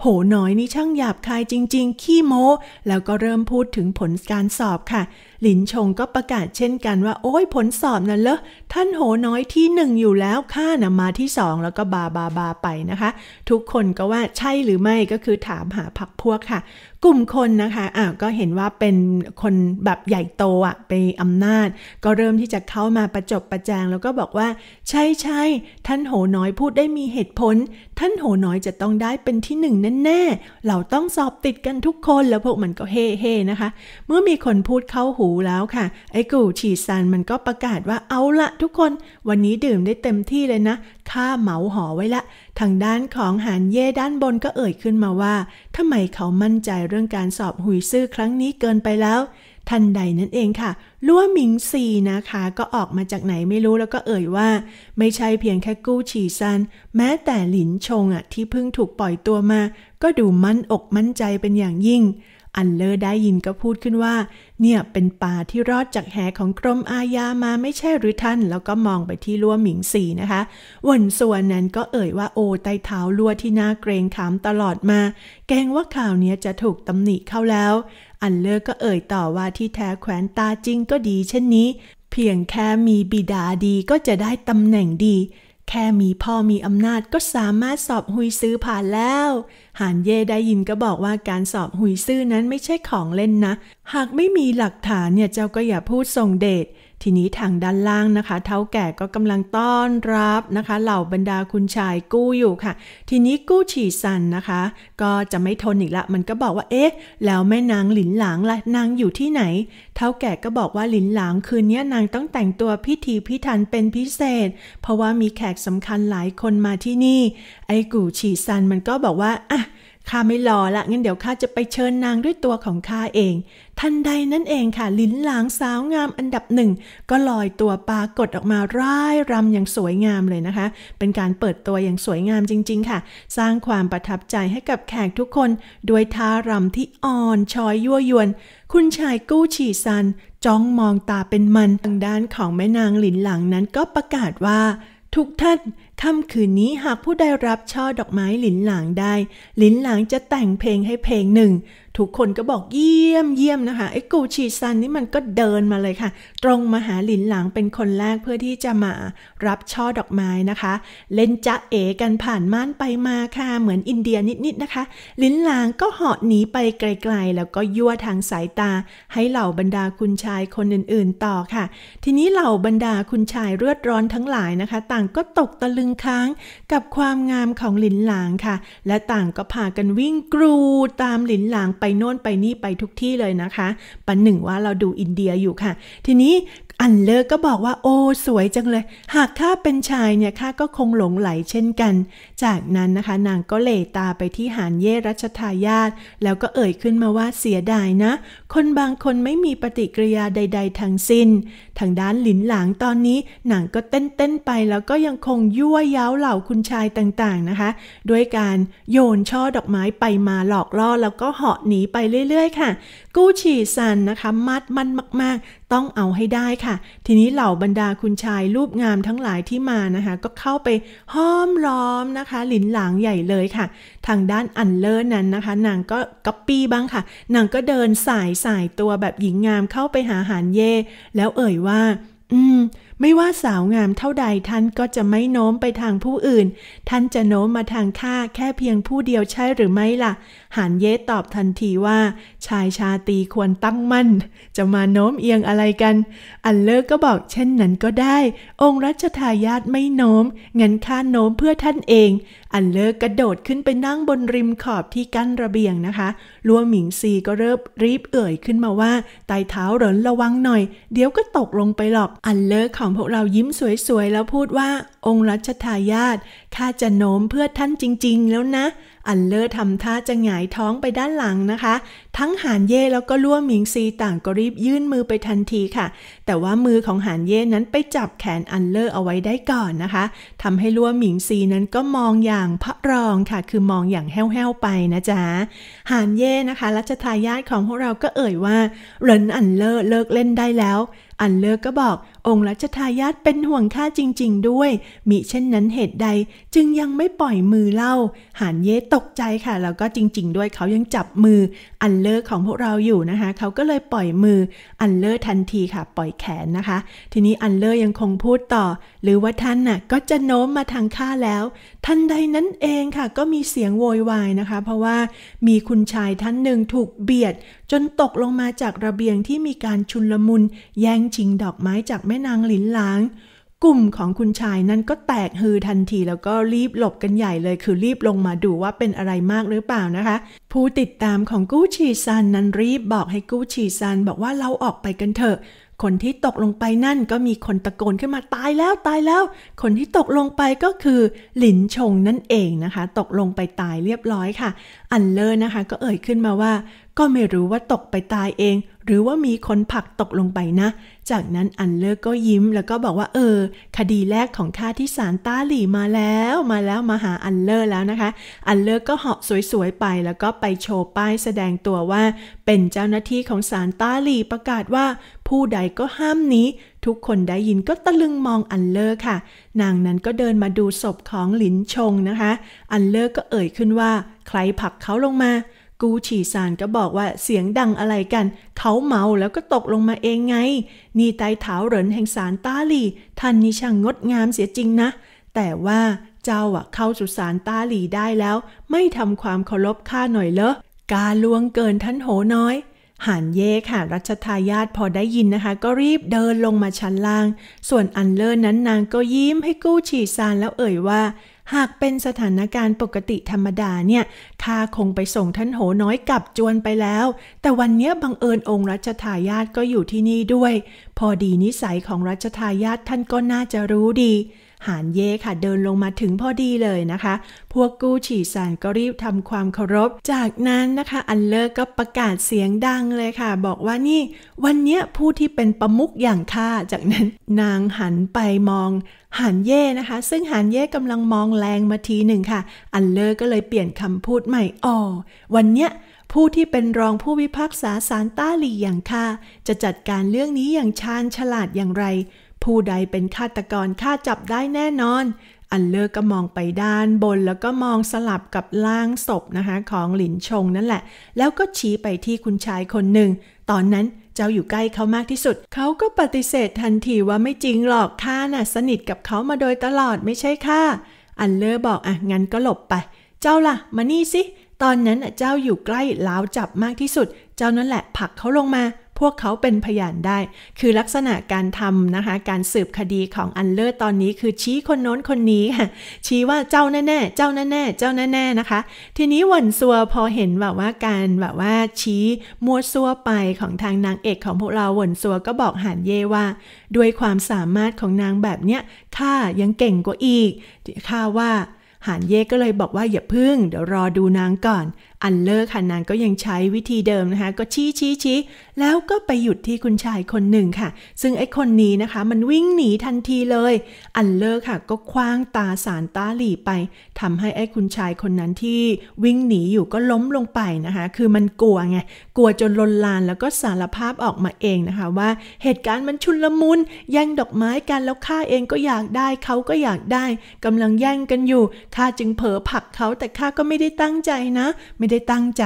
โหน้อยนี่ช่างหยาบคายจริง ๆ ขี้โม้ แล้วก็เริ่มพูดถึงผลการสอบค่ะลินชงก็ประกาศเช่นกันว่าโอ้ยผลสอบนั่นเลอะท่านโหน้อยที่หนึ่งอยู่แล้วข้านะมาที่สองแล้วก็บาบาบาไปนะคะ ทุกคนก็ว่าใช่หรือไม่ก็คือถามหาพักพวกค่ะ กลุ่มคนนะคะอ่าก็เห็นว่าเป็นคนแบบใหญ่โตอะไปอำนาจ ก็เริ่มที่จะเข้ามาประจบประแจงแล้วก็บอกว่า ใช่ใช่ท่านโหน้อยพูดได้มีเหตุผล ท่านโหน้อยจะต้องได้เป็นที่หนึ่งแน่ๆเราต้องสอบติดกันทุกคน แล้วพวกมันก็เฮ่เฮนะคะ เมื่อมีคนพูดเข้าหูู้แล้วค่ะไอ้กูฉีซันมันก็ประกาศว่าเอาละทุกคนวันนี้ดื่มได้เต็มที่เลยนะข้าเหมาหอไว้ละ ทางด้านของหานเย่ด้านบนก็เอ่ยขึ้นมาว่าทำไมเขามั่นใจเรื่องการสอบหุยซื่อครั้งนี้เกินไปแล้ว ทันใดนั่นเองค่ะล้วหมิงซีนะคะ ก็ออกมาจากไหนไม่รู้แล้วก็เอ่ยว่า ไม่ใช่เพียงแค่กู้ฉีซันแม้แต่หลินชงอะที่เพิ่งถูกปล่อยตัวมาก็ดูมั่นอกมั่นใจเป็นอย่างยิ่งอันเลอร์ได้ยินก็พูดขึ้นว่า เนี่ยเป็นป่าที่รอดจากแหของกรมอาญามาไม่ใช่หรือท่าน แล้วก็มองไปที่ลัวหมิงสีนะคะวนส่วนนั้นก็เอ่ยว่าโอไตเท้าลัวที่น่าเกรงขามตลอดมา แกงว่าข่าวเนี้ยจะถูกตำหนิเข้าแล้ว อันเลอร์ก็เอ่ยต่อว่าที่แท้แขวนตาจริงก็ดีเช่นนี้ เพียงแค่มีบิดาดีก็จะได้ตำแหน่งดีแค่มีพ่อมีอำนาจก็สามารถสอบหุยซื้อผ่านแล้ว หานเย่ได้ยินก็บอกว่าการสอบหุยซื้อนั้นไม่ใช่ของเล่นนะ หากไม่มีหลักฐานเนี่ยเจ้าก็อย่าพูดส่งเดชทีนี้ทางด้านล่างนะคะ เท้าแก่ก็กำลังต้อนรับนะคะ เหล่าบรรดาคุณชายกู้อยู่ค่ะ ทีนี้กู้ฉี่ซันนะคะ ก็จะไม่ทนอีกละมันก็บอกว่าเอ๊ะ แล้วแม่นางหลินหลางละนางอยู่ที่ไหนเท้าแก่ก็บอกว่าหลินหลางคืนนี้นางต้องแต่งตัวพิธีพิธันเป็นพิเศษ เพราะว่ามีแขกสำคัญหลายคนมาที่นี่ ไอ้กูฉี่ซันมันก็บอกว่าอ่ะข้าไม่รอละงั้นเดี๋ยวข้าจะไปเชิญนางด้วยตัวของข้าเองทันใดนั่นเองค่ะลิ้นหลางสาวงามอันดับหนึ่ง ก็ลอยตัวปรากฏออกมาร่ายรำอย่างสวยงามเลยนะคะ เป็นการเปิดตัวอย่างสวยงามจริงๆค่ะ สร้างความประทับใจให้กับแขกทุกคนด้วยท่ารำที่อ่อนช้อยยั่วยวนคุณชายกู้ฉี่ซันจ้องมองตาเป็นมัน ทางด้านของแม่นางหลินหลังนั้นก็ประกาศว่าทุกท่านค่ำคืนนี้หากผู้ได้รับช่อดอกไม้หลินหลางได้ หลินหลางจะแต่งเพลงให้เพลงหนึ่งทุกคนก็บอกเยี่ยมเยี่ยมนะคะไอ้กูชีซันนี่มันก็เดินมาเลยค่ะ ตรงมาหาหลินหลังเป็นคนแรกเพื่อที่จะมารับช่อดอกไม้นะคะ เล่นจะเอกันผ่านม่านไปมาค่ะเหมือนอินเดียนิดๆนะคะ หลินหลังก็เหาะหนีไปไกล ๆ แล้วก็ยั่วทางสายตาให้เหล่าบรรดาคุณชายคนอื่นๆต่อค่ะ ทีนี้เหล่าบรรดาคุณชายเลือดร้อนทั้งหลายนะคะ ต่างก็ตกตะลึงค้างกับความงามของหลินหลังค่ะ และต่างก็พากันวิ่งกรูตามหลินหลังไปไปโน่นไปนี่ ไปทุกที่เลยนะคะ ปันหนึ่งว่าเราดูอินเดียอยู่ค่ะ ทีนี้อันเลอก็บอกว่าโอ้สวยจังเลย หากข้าเป็นชายเนี่ยข้าก็คงหลงไหลเช่นกัน จากนั้นนะคะนางก็เหล่ตาไปที่หานเย่รัชทายาทแล้วก็เอ่ยขึ้นมาว่าเสียดายนะ คนบางคนไม่มีปฏิกิริยาใด ๆทั้งสิ้น ทางด้านหลินหลางตอนนี้นางก็เต้นเต้นไปแล้วก็ยังคงยั่วย้าวเหล่าคุณชายต่างๆนะคะ ด้วยการโยนช่อดอกไม้ไปมาหลอกล่อแล้วก็เหาะหนีไปเรื่อยๆค่ะ กู้ฉี่ซันนะคะมัดมันมาก ๆต้องเอาให้ได้ค่ะ ทีนี้เหล่าบรรดาคุณชายรูปงามทั้งหลายที่มานะคะ ก็เข้าไปห้อมล้อมนะคะหลินหลางใหญ่เลยค่ะ ทางด้านอันเลิร์นั้นนะคะนางก็ก๊อปปี้บ้างค่ะนางก็เดินสายสายตัวแบบหญิงงามเข้าไปหาหานเย่แล้วเอ่ยว่า อืมไม่ว่าสาวงามเท่าใดท่านก็จะไม่โน้มไปทางผู้อื่น ท่านจะโน้มมาทางข้าแค่เพียงผู้เดียวใช่หรือไม่ละ่ะ หานเยตอบทันทีว่า ชายชาตีควรตั้งมั่นจะมาโน้มเอียงอะไรกัน อันเลิกก็บอกเช่นนั้นก็ได้ องค์รัชทายาทไม่โน้มงั้นข้าโน้มเพื่อท่านเองอันเลิกกระโดดขึ้นไป นั่งบนริมขอบที่กั้นระเบียงนะคะลัวหมิงซีก็เริ่มรีบเอ่ยขึ้นมาว่า ไต่เท้าหรนระวังหน่อย เดี๋ยวก็ตกลงไปหรอก อันเลิกของพวกเรายิ้มสวยๆ แล้วพูดว่า องค์รัชทายาทข้าจะโน้มเพื่อท่านจริง ๆ แล้วนะ อันเลอร์ทำท่าจะหงายท้องไปด้านหลังนะคะ ทั้งหานเย่แล้วก็ล่วหมิงซี ต่างก็รีบยื่นมือไปทันทีค่ะ แต่ว่ามือของหานเย่นั้นไปจับแขนอันเลอร์เอาไว้ได้ก่อนนะคะทำให้ล่วหมิงซีนั้นก็มองอย่างางพระรองค่ะคือมองอย่างแห้วๆไปนะจ๊ะ หานเย่นะคะ รัชทายาทของพวกเราก็เอ่ยว่าเรนอันเลอรเลิกเล่นได้แล้วอันเลิกก็บอก องค์รัชทายาท เป็นห่วงข้าจริง ๆ ด้วย มิเช่นนั้นเหตุใด จึงยังไม่ปล่อยมือเล่า หานเย่ตกใจค่ะ แล้วก็จริงๆ ด้วยเขายังจับมืออันเลิกของพวกเราอยู่นะคะ เขาก็เลยปล่อยมืออันเลิกทันทีค่ะ ปล่อยแขนนะคะ ทีนี้อันเลิกยังคงพูดต่อ หรือว่าท่านน่ะ ก็จะโน้มมาทางข้าแล้วทันใดนั้นเองค่ะ ก็มีเสียงโวยวายนะคะ เพราะว่ามีคุณชายท่านหนึ่งถูกเบียดจนตกลงมาจากระเบียงที่มีการชุนลมุน แย่งชิงดอกไม้จากแม่นางหลินหลางกลุ่มของคุณชายนั้นก็แตกฮือทันทีแล้วก็รีบหลบกันใหญ่เลย คือรีบลงมาดูว่าเป็นอะไรมากหรือเปล่านะคะ ผู้ติดตามของกู้ชีซันนั้นรีบบอกให้กู้ชีซันบอกว่าเราออกไปกันเถอะคนที่ตกลงไปนั่นก็มีคนตะโกนขึ้นมาตายแล้วตายแล้ว คนที่ตกลงไปก็คือ หลินชงนั่นเองนะคะ ตกลงไปตายเรียบร้อยค่ะ อันเลอร์นะคะ ก็เอ่ยขึ้นมาว่า ก็ไม่รู้ว่าตกไปตายเอง หรือว่ามีคนผักตกลงไปนะจากนั้นอันเลิกก็ยิ้มแล้วก็บอกว่า เออ คดีแรกของข้าที่ศาลต้าหลี่มาแล้วมาแล้วมาหาอันเลอกแล้วนะคะ อันเลอกก็เหาะสวยๆ ไป แล้วก็ไปโชว์ป้ายแสดงตัวว่า เป็นเจ้าหน้าที่ของศาลต้าหลี่ ประกาศว่าผู้ใดก็ห้ามนี้ ทุกคนได้ยินก็ตะลึงมองอันเลอร์ค่ะ นางนั้นก็เดินมาดูศพของหลินชงนะคะ อันเลอร์ก็เอ่ยขึ้นว่าใครผลักเขาลงมากูฉี่ซานก็บอกว่าเสียงดังอะไรกันเขาเมาแล้วก็ตกลงมาเองไงนี่ไต้เถาเหรินแห่งสารต้าหลี่ท่านนี่ช่างงดงามเสียจริงนะ แต่ว่าเจ้าอะเข้าสุสานต้าหลี่ได้แล้ว ไม่ทำความเคารพข้าหน่อยเลอะกาลวงเกินท่านโหน้อยหันเย่ค่ะรัชทายาทพอได้ยินนะคะ ก็รีบเดินลงมาชั้นล่าง ส่วนอันเลอร์นั้นนางก็ยิ้มให้กู้ฉี่ซานแล้วเอ่ยว่าหากเป็นสถานการณ์ปกติธรรมดาเนี่ย ข้าคงไปส่งท่านโหน้อยกลับจวนไปแล้ว แต่วันเนี้ยบังเอิญองค์รัชทายาทก็อยู่ที่นี่ด้วย พอดีนิสัยของรัชทายาทท่านก็น่าจะรู้ดีหานเย่ค่ะเดินลงมาถึงพอดีเลยนะคะ พวกกู้ฉี่ซานก็รีบทำความเคารพ จากนั้นนะคะอันเลิกก็ประกาศเสียงดังเลยค่ะ บอกว่านี่ วันนี้ผู้ที่เป็นประมุกอย่างข้าจากนั้นนางหันไปมอง หานเย่นะคะ ซึ่งหานเย่กำลังมองแรงมาทีหนึ่งค่ะอันเลิกก็เลยเปลี่ยนคำพูดใหม่ อ๋อวันเนี้ยผู้ที่เป็นรองผู้พิพากษาสารต้าหลีอย่างข้าจะจัดการเรื่องนี้อย่างชาญฉลาดอย่างไรผู้ใดเป็นฆาตกรฆ่าจับได้แน่นอน อันเลอร์ก็มองไปด้านบนแล้วก็มองสลับกับล่างศพนะคะของหลินชงนั่นแหละ แล้วก็ชี้ไปที่คุณชายคนหนึ่ง ตอนนั้นเจ้าอยู่ใกล้เขามากที่สุด เขาก็ปฏิเสธทันทีว่าไม่จริงหรอกข้าน่ะสนิทกับเขามาโดยตลอดไม่ใช่ข้า อันเลอร์บอกอ่ะงั้นก็หลบไป เจ้าล่ะมานี่สิ ตอนนั้นเจ้าอยู่ใกล้ล้าวจับมากที่สุด เจ้านั่นแหละผลักเขาลงมาพวกเขาเป็นพยานได้ คือลักษณะการทำนะคะ การสืบคดีของอันเลอร์ตอนนี้คือชี้คนโน้นคนนี้ ชี้ว่าเจ้าแน่ๆ เจ้าแน่ๆ เจ้าแน่ๆนะคะ ทีนี้วันซัวพอเห็นแบบว่าการแบบว่าชี้มัวซัวไปของทางนางเอก ของพวกเราวนซัวก็บอกหานเย่ว่าด้วยความสามารถของนางแบบเนี้ยข้ายังเก่งกว่าอีกข้าว่า หานเย่ก็เลยบอกว่าอย่าพึ่งเดี๋ยวรอดูนางก่อนอันเลอร์ค่ะนางก็ยังใช้วิธีเดิมนะคะก็ชี้ชี้ชี้แล้วก็ไปหยุดที่คุณชายคนหนึ่งค่ะ ซึ่งไอ้คนนี้นะคะมันวิ่งหนีทันทีเลยอันเลอร์ค่ะ ก็คว้างตาสารตาหลีไป ทำให้ไอ้คุณชายคนนั้นที่วิ่งหนีอยู่ก็ล้มลงไปนะคะคือมันกลัวไงกลัวจนลนลานแล้วก็สารภาพออกมาเองนะคะว่าเหตุการณ์มันชุนลมุน แย่งดอกไม้กันแล้วข้าเองก็อยากได้เขาก็อยากได้กำลังแย่งกันอยู่ข้าจึงเผลอผักเขาแต่ข้าก็ไม่ได้ตั้งใจนะไม่ได้ได้ตั้งใจ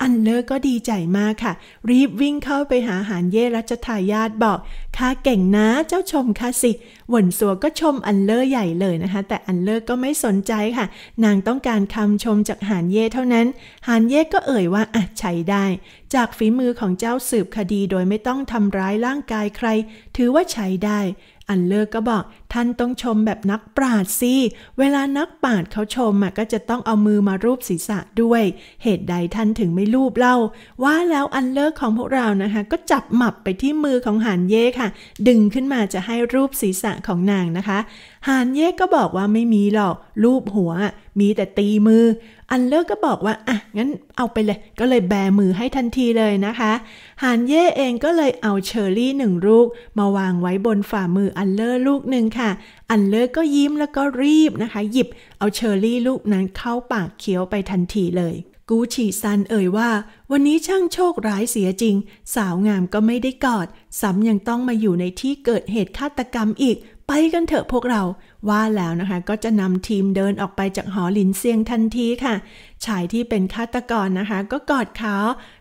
อันเลอร์ก็ดีใจมากค่ะ รีบวิ่งเข้าไปหา หานเย่รัชทายาทบอก ข้าเก่งนะ เจ้าชมข้าสิ หวนสัวก็ชมอันเลอร์ใหญ่เลยนะคะ แต่อันเลอร์ก็ไม่สนใจค่ะ นางต้องการคำชมจากหานเย่เท่านั้น หานเย่ก็เอ่ยว่า อ่ะ ใช้ได้ จากฝีมือของเจ้าสืบคดีโดยไม่ต้องทำร้ายร่างกายใคร ถือว่าใช้ได้ อันเลอร์ก็บอกท่านต้องชมแบบนักปราดสิเวลานักปราดเขาชมก็จะต้องเอามือมารูปศีรษะด้วย เหตุใดท่านถึงไม่รูปเล่า ว่าแล้วอันเลิกของพวกเรานะคะ ก็จับหมับไปที่มือของหานเย่ค่ะ ดึงขึ้นมาจะให้รูปศีรษะของนางนะคะ หานเย่ก็บอกว่าไม่มีหรอกรูปหัวมีแต่ตีมือ อันเลิกก็บอกว่าอ่ะงั้นเอาไปเลย ก็เลยแบมือให้ทันทีเลยนะคะ หานเย่เองก็เลยเอาเชอร์รี่หนึ่งลูกมาวางไว้บนฝ่ามืออันเลิกลูกหนึ่งค่ะค่ะอันเลิกก็ยิ้มแล้วก็รีบนะคะ หยิบเอาเชอร์รี่ลูกนั้นเข้าปากเคี้ยวไปทันทีเลย กูฉีซันเอ่ยว่า วันนี้ช่างโชคร้ายเสียจริง สาวงามก็ไม่ได้กอดซ้ำยังต้องมาอยู่ในที่เกิดเหตุฆาตกรรมอีก ไปกันเถอะพวกเราว่าแล้วนะคะก็จะนำทีมเดินออกไปจากหอหลินเซียงทันทีค่ะชายที่เป็นฆาตกรนะคะ ก็กอดเขา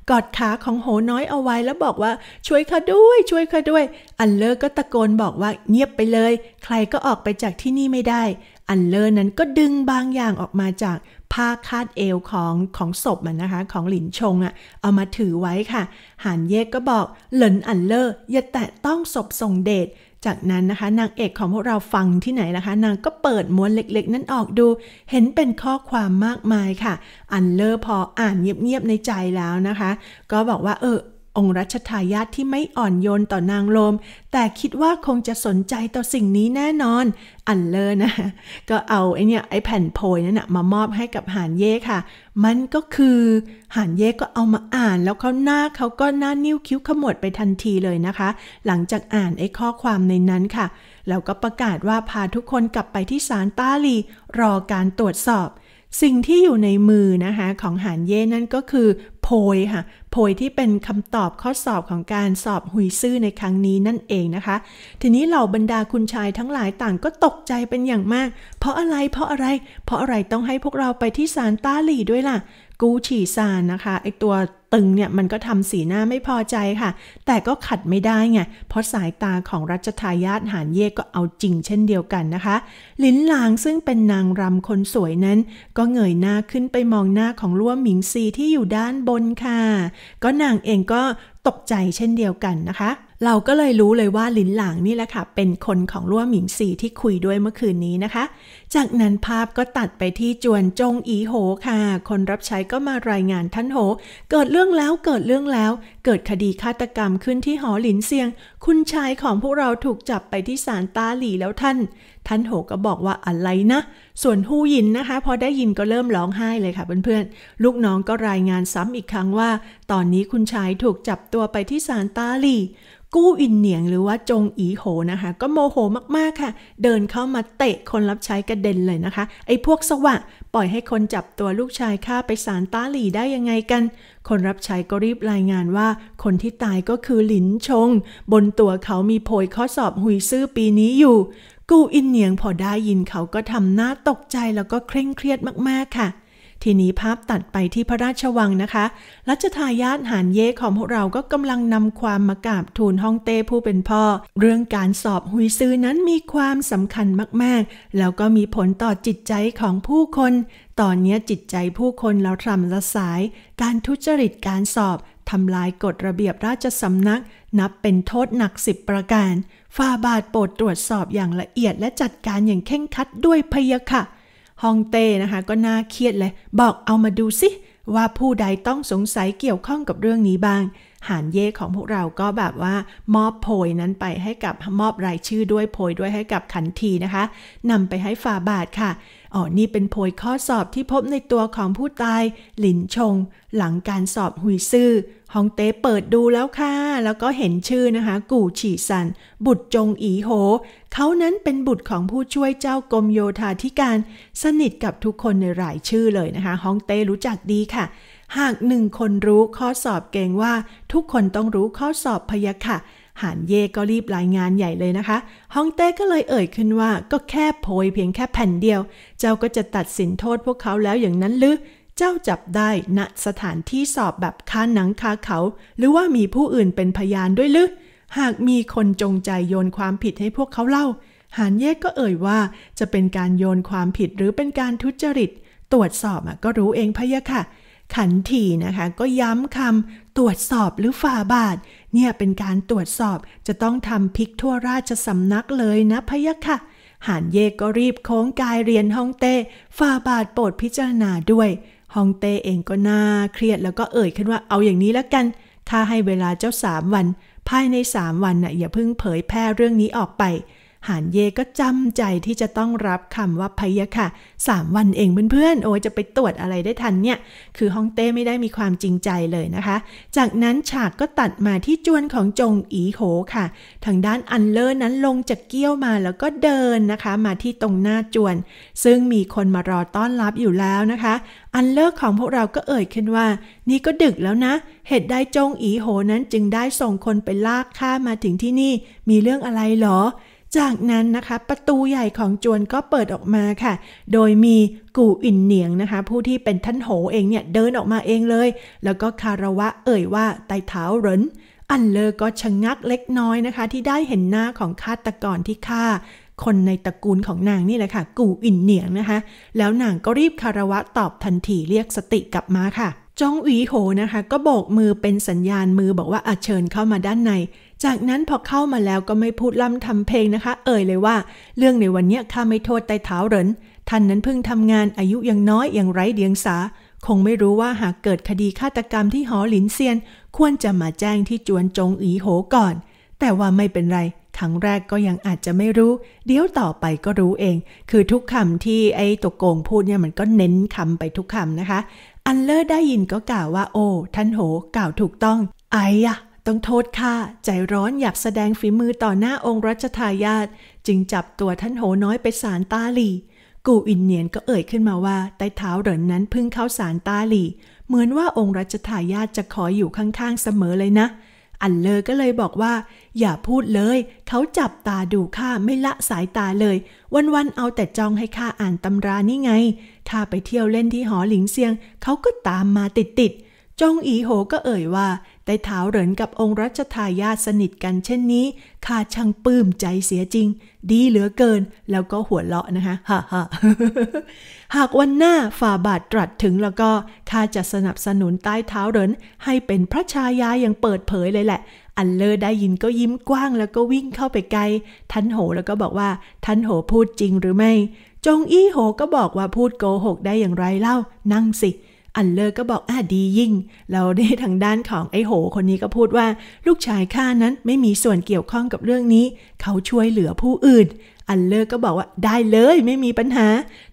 กอดขาของโหน้อยเอาไว้แล้วบอกว่าช่วยข้าด้วยช่วยข้าด้วยอันเลอร์ก็ตะโกนบอกว่าเงียบไปเลย ใครก็ออกไปจากที่นี่ไม่ได้อันเลอร์นั้นก็ดึงบางอย่างออกมาจากผ้าคาดเอวของของศพมันนะคะ ของหลินชงอะ่ะ เอามาถือไว้ค่ะ หานเย่ก็บอกเหลินอันเลอร์อย่าแตะต้องศพทรงเดช จากนั้นนะคะ นางเอกของพวกเราฟังที่ไหนนะคะ นางก็เปิดม้วนเล็กๆ นั้นออกดู เห็นเป็นข้อความมากมายค่ะ อันเลอร์พออ่านเงียบๆ ในใจแล้วนะคะ ก็บอกว่าเออองค์รัชทายาทที่ไม่อ่อนโยนต่อนางโลม แต่คิดว่าคงจะสนใจต่อสิ่งนี้แน่นอน อันเลอนะ ก็เอาไอเนี่ยไอแผ่นโพยนั่นนะมามอบให้กับหานเย่ค่ะ มันก็คือหานเย่ก็เอามาอ่าน แล้วเขาหน้าเขาก็หน้านิ้วคิ้วขมวดไปทันทีเลยนะคะ หลังจากอ่านไอข้อความในนั้นค่ะแล้วก็ประกาศว่าพาทุกคนกลับไปที่ศาลต้าลีรอการตรวจสอบสิ่งที่อยู่ในมือนะคะของหานเย่นั่นก็คือโพยค่ะโพยที่เป็นคำตอบข้อสอบของการสอบหุยซื่อในครั้งนี้นั่นเองนะคะ ทีนี้เหล่าบรรดาคุณชายทั้งหลายต่างก็ตกใจเป็นอย่างมาก เพราะอะไรเพราะอะไร เพราะอะไรต้องให้พวกเราไปที่ศาลต้าหลี่ด้วยล่ะกูฉีซานนะคะไอตัวตึงเนี่ยมันก็ทำสีหน้าไม่พอใจค่ะ แต่ก็ขัดไม่ได้ไงเพราะสายตาของรัชทายาทหานเย่ก็เอาจริง เช่นเดียวกันนะคะลินหลางซึ่งเป็นนางรำคนสวยนั้น ก็เงยหน้าขึ้นไปมองหน้าของล้วหมิงซีที่อยู่ด้านบนค่ะก็นางเองก็ตกใจเช่นเดียวกันนะคะ เราก็เลยรู้เลยว่าลินหลางนี่แหละค่ะ เป็นคนของล้วหมิงซีที่คุยด้วยเมื่อคืนนี้นะคะจากนั้นภาพก็ตัดไปที่จวนจงอีโหค่ะ คนรับใช้ก็มารายงานท่านโห เกิดเรื่องแล้วเกิดเรื่องแล้ว เกิดคดีฆาตกรรมขึ้นที่หอหลินเซียง คุณชายของพวกเราถูกจับไปที่ศาลตาหลี่แล้วท่าน ท่านโหก็บอกว่าอะไรนะ ส่วนฮู้ยินนะคะ พอได้ยินก็เริ่มร้องไห้เลยค่ะเพื่อนๆลูกน้องก็รายงานซ้ำอีกครั้งว่า ตอนนี้คุณชายถูกจับตัวไปที่ศาลตาหลี่กู้อินเหนียงหรือว่าจงอีโหนะคะ ก็โมโหมากๆค่ะ เดินเข้ามาเตะคนรับใช้กระด็นเลยนะคะ ไอ้พวกสวะ ปล่อยให้คนจับตัวลูกชายข้าไปสารต้าหลี่ได้ยังไงกัน คนรับใช้ก็รีบรายงานว่า คนที่ตายก็คือหลินชง บนตัวเขามีโพยข้อสอบหุยซื่อปีนี้อยู่ กูอินเนียงพอได้ยินเขาก็ทำหน้าตกใจแล้วก็เคร่งเครียดมากๆค่ะทีนี้ภาพตัดไปที่พระราชวังนะคะ รัชทายาทหานเย่ของพวกเรา ก็กำลังนำความมากราบทูลฮ่องเต้ผู้เป็นพ่อ เรื่องการสอบหุยซื้อนั้นมีความสำคัญมากๆ แล้วก็มีผลต่อจิตใจของผู้คน ตอนนี้จิตใจผู้คนเราทำละสาย การทุจริตการสอบทำลายกฎระเบียบราชสำนัก นับเป็นโทษหนักสิบประการฝ่าบาทโปรดตรวจสอบอย่างละเอียดและจัดการอย่างเข่งคัดด้วยพยะค่ะฮองเต้นะคะก็น่าเครียดเลย บอกเอามาดูสิว่าผู้ใดต้องสงสัยเกี่ยวข้องกับเรื่องนี้บ้าง หานเย่ของพวกเราก็แบบว่ามอบโพยนั้นไปให้กับ มอบรายชื่อด้วยโพยด้วยให้กับขันทีนะคะนำไปให้ฝาบาทค่ะอ๋อ นี่เป็นโพยข้อสอบที่พบในตัวของผู้ตาย หลินชง หลังการสอบหุยซื่อฮองเต้เปิดดูแล้วค่ะ แล้วก็เห็นชื่อนะคะ กู่ฉีสัน บุตรจงอีโห เขานั้นเป็นบุตรของผู้ช่วยเจ้ากรมโยธาธิการ สนิทกับทุกคนในหลายชื่อเลยนะคะฮองเต้รู้จักดีค่ะ หากหนึ่งคนรู้ข้อสอบเก่งว่าทุกคนต้องรู้ข้อสอบพยาค่ะหานเย่ก็รีบรายงานใหญ่เลยนะคะฮองเต้ก็เลยเอ่ยขึ้นว่าก็แค่โพยเพียงแค่แผ่นเดียว เจ้าก็จะตัดสินโทษพวกเขาแล้วอย่างนั้นหรือ เจ้าจับได้ณสถานที่สอบแบบคาหนังคาเขา หรือว่ามีผู้อื่นเป็นพยานด้วยหรือ หากมีคนจงใจโยนความผิดให้พวกเขาเล่า หานเย่ก็เอ่ยว่าจะเป็นการโยนความผิดหรือเป็นการทุจริต ตรวจสอบก็รู้เองพะยะค่ะ ขันทีนะคะก็ย้ำคำตรวจสอบหรือฝ่าบาทเนี่ยเป็นการตรวจสอบจะต้องทำพิกทั่วราชสำนักเลยนะพะยะค่ะ หานเยก็รีบโค้งกายเรียนฮ่องเต้ ฝ่าบาทโปรดพิจารณาด้วยฮ่องเต้เองก็น่าเครียดแล้วก็เอ่ยขึ้นว่าเอาอย่างนี้แล้วกัน ถ้าให้เวลาเจ้าสามวัน ภายในสามวันนะ่ะอย่าเพิ่งเผยแพร่เรื่องนี้ออกไปหานเยก็จำใจที่จะต้องรับคำว่าพยะค่ะสามวันเองเพื่อนๆโอ้จะไปตรวจอะไรได้ทันเนี่ย คือฮ่องเต้ไม่ได้มีความจริงใจเลยนะคะ จากนั้นฉากก็ตัดมาที่จวนของจงอีโหค่ะ ทางด้านอันเลอร์นั้นลงจากเกี้ยวมาแล้วก็เดินนะคะ มาที่ตรงหน้าจวน ซึ่งมีคนมารอต้อนรับอยู่แล้วนะคะอันเลอร์ของพวกเราก็เอ่ยขึ้นว่านี่ก็ดึกแล้วนะ เหตุใดจงอีโหนั้นจึงได้ส่งคนไปลากข้ามาถึงที่นี่ มีเรื่องอะไรหรอจากนั้นนะคะ ประตูใหญ่ของจวนก็เปิดออกมาค่ะ โดยมีกู่อินเหนียงนะคะ ผู้ที่เป็นท่านโหเองเนี่ยเดินออกมาเองเลย แล้วก็คาระวะเอ่ยว่าไต่เท้าหรนอันเลอก็ชะงงักเล็กน้อยนะคะ ที่ได้เห็นหน้าของฆาตกรที่ฆ่า คนในตระกูลของนางนี่แหละค่ะ กู่อินเหนียงนะคะ แล้วนางก็รีบคาระวะตอบทันทีเรียกสติกลับมาค่ะ จงอีโหนะคะ ก็โบกมือเป็นสัญญาณมือบอกว่าอาเชิญเข้ามาด้านในจากนั้นพอเข้ามาแล้วก็ไม่พูดล่ำทำเพลงนะคะเอ่ยเลยว่า เรื่องในวันนี้ข้าไม่โทษไต่เท้าเหรินท่านนั้นเพิ่งทำงานอายุยังน้อยอย่างไร้เดียงสา คงไม่รู้ว่าหากเกิดคดีฆาตกรรมที่หอหลินเซียน ควรจะมาแจ้งที่จวนจงอีโหก่อน แต่ว่าไม่เป็นไรครั้งแรกก็ยังอาจจะไม่รู้ เดี๋ยวต่อไปก็รู้เอง คือทุกคำที่ไอ้ตกโกง พูดเนี่ยมันก็เน้นคำไปทุกคำนะคะอันเลอร์ได้ยินก็กล่าวว่าโอ้ท่านโหกล่าวถูกต้อง ไอ้อะต้องโทษข้าใจร้อนอยากแสดงฝีมือต่อหน้าองค์รัชทายาทจึงจับตัวท่านโหน้อยไปสารตาหลี กูอินเนียนก็เอ่ยขึ้นมาว่า ใต้เท้าเหรินนั้นพึ่งเข้าสารตาหลีเหมือนว่าองค์รัชทายาทจะขออยู่ข้างๆเสมอเลยนะ อันเลอก็เลยบอกว่า อย่าพูดเลยเขาจับตาดูข้าไม่ละสายตาเลย วันๆเอาแต่จองให้ข้าอ่านตำรานี่ไงข้าไปเที่ยวเล่นที่หอหลิงเซียงเขาก็ตามมาติดๆจงอีโหก็เอ่ยว่าไต้เท้าเหรินกับองค์รัชทายาทสนิทกันเช่นนี้ ข้าช่างปลื้มใจเสียจริง ดีเหลือเกิน แล้วก็หัวเราะนะคะฮ่าฮ่าหากวันหน้าฝ่าบาทตรัสถึงแล้วก็ ข้าจะสนับสนุนใต้เท้าเหริน ให้เป็นพระชายาอย่างเปิดเผยเลยแหละ อันเลอได้ยินก็ยิ้มกว้างแล้วก็วิ่งเข้าไปไกล ทันโหแล้วก็บอกว่า ทันโหพูดจริงหรือไม่ จงอี้โหก็บอกว่าพูดโกหก ได้อย่างไรเล่า นั่งสิเอันเลอร์ก็บอกอ่าดียิ่ง เราได้ทางด้านของไอ้โหคนนี้ก็พูดว่า ลูกชายข้านั้นไม่มีส่วนเกี่ยวข้องกับเรื่องนี้ เขาช่วยเหลือผู้อื่น อันเลอร์ก็บอกว่าได้เลยไม่มีปัญหา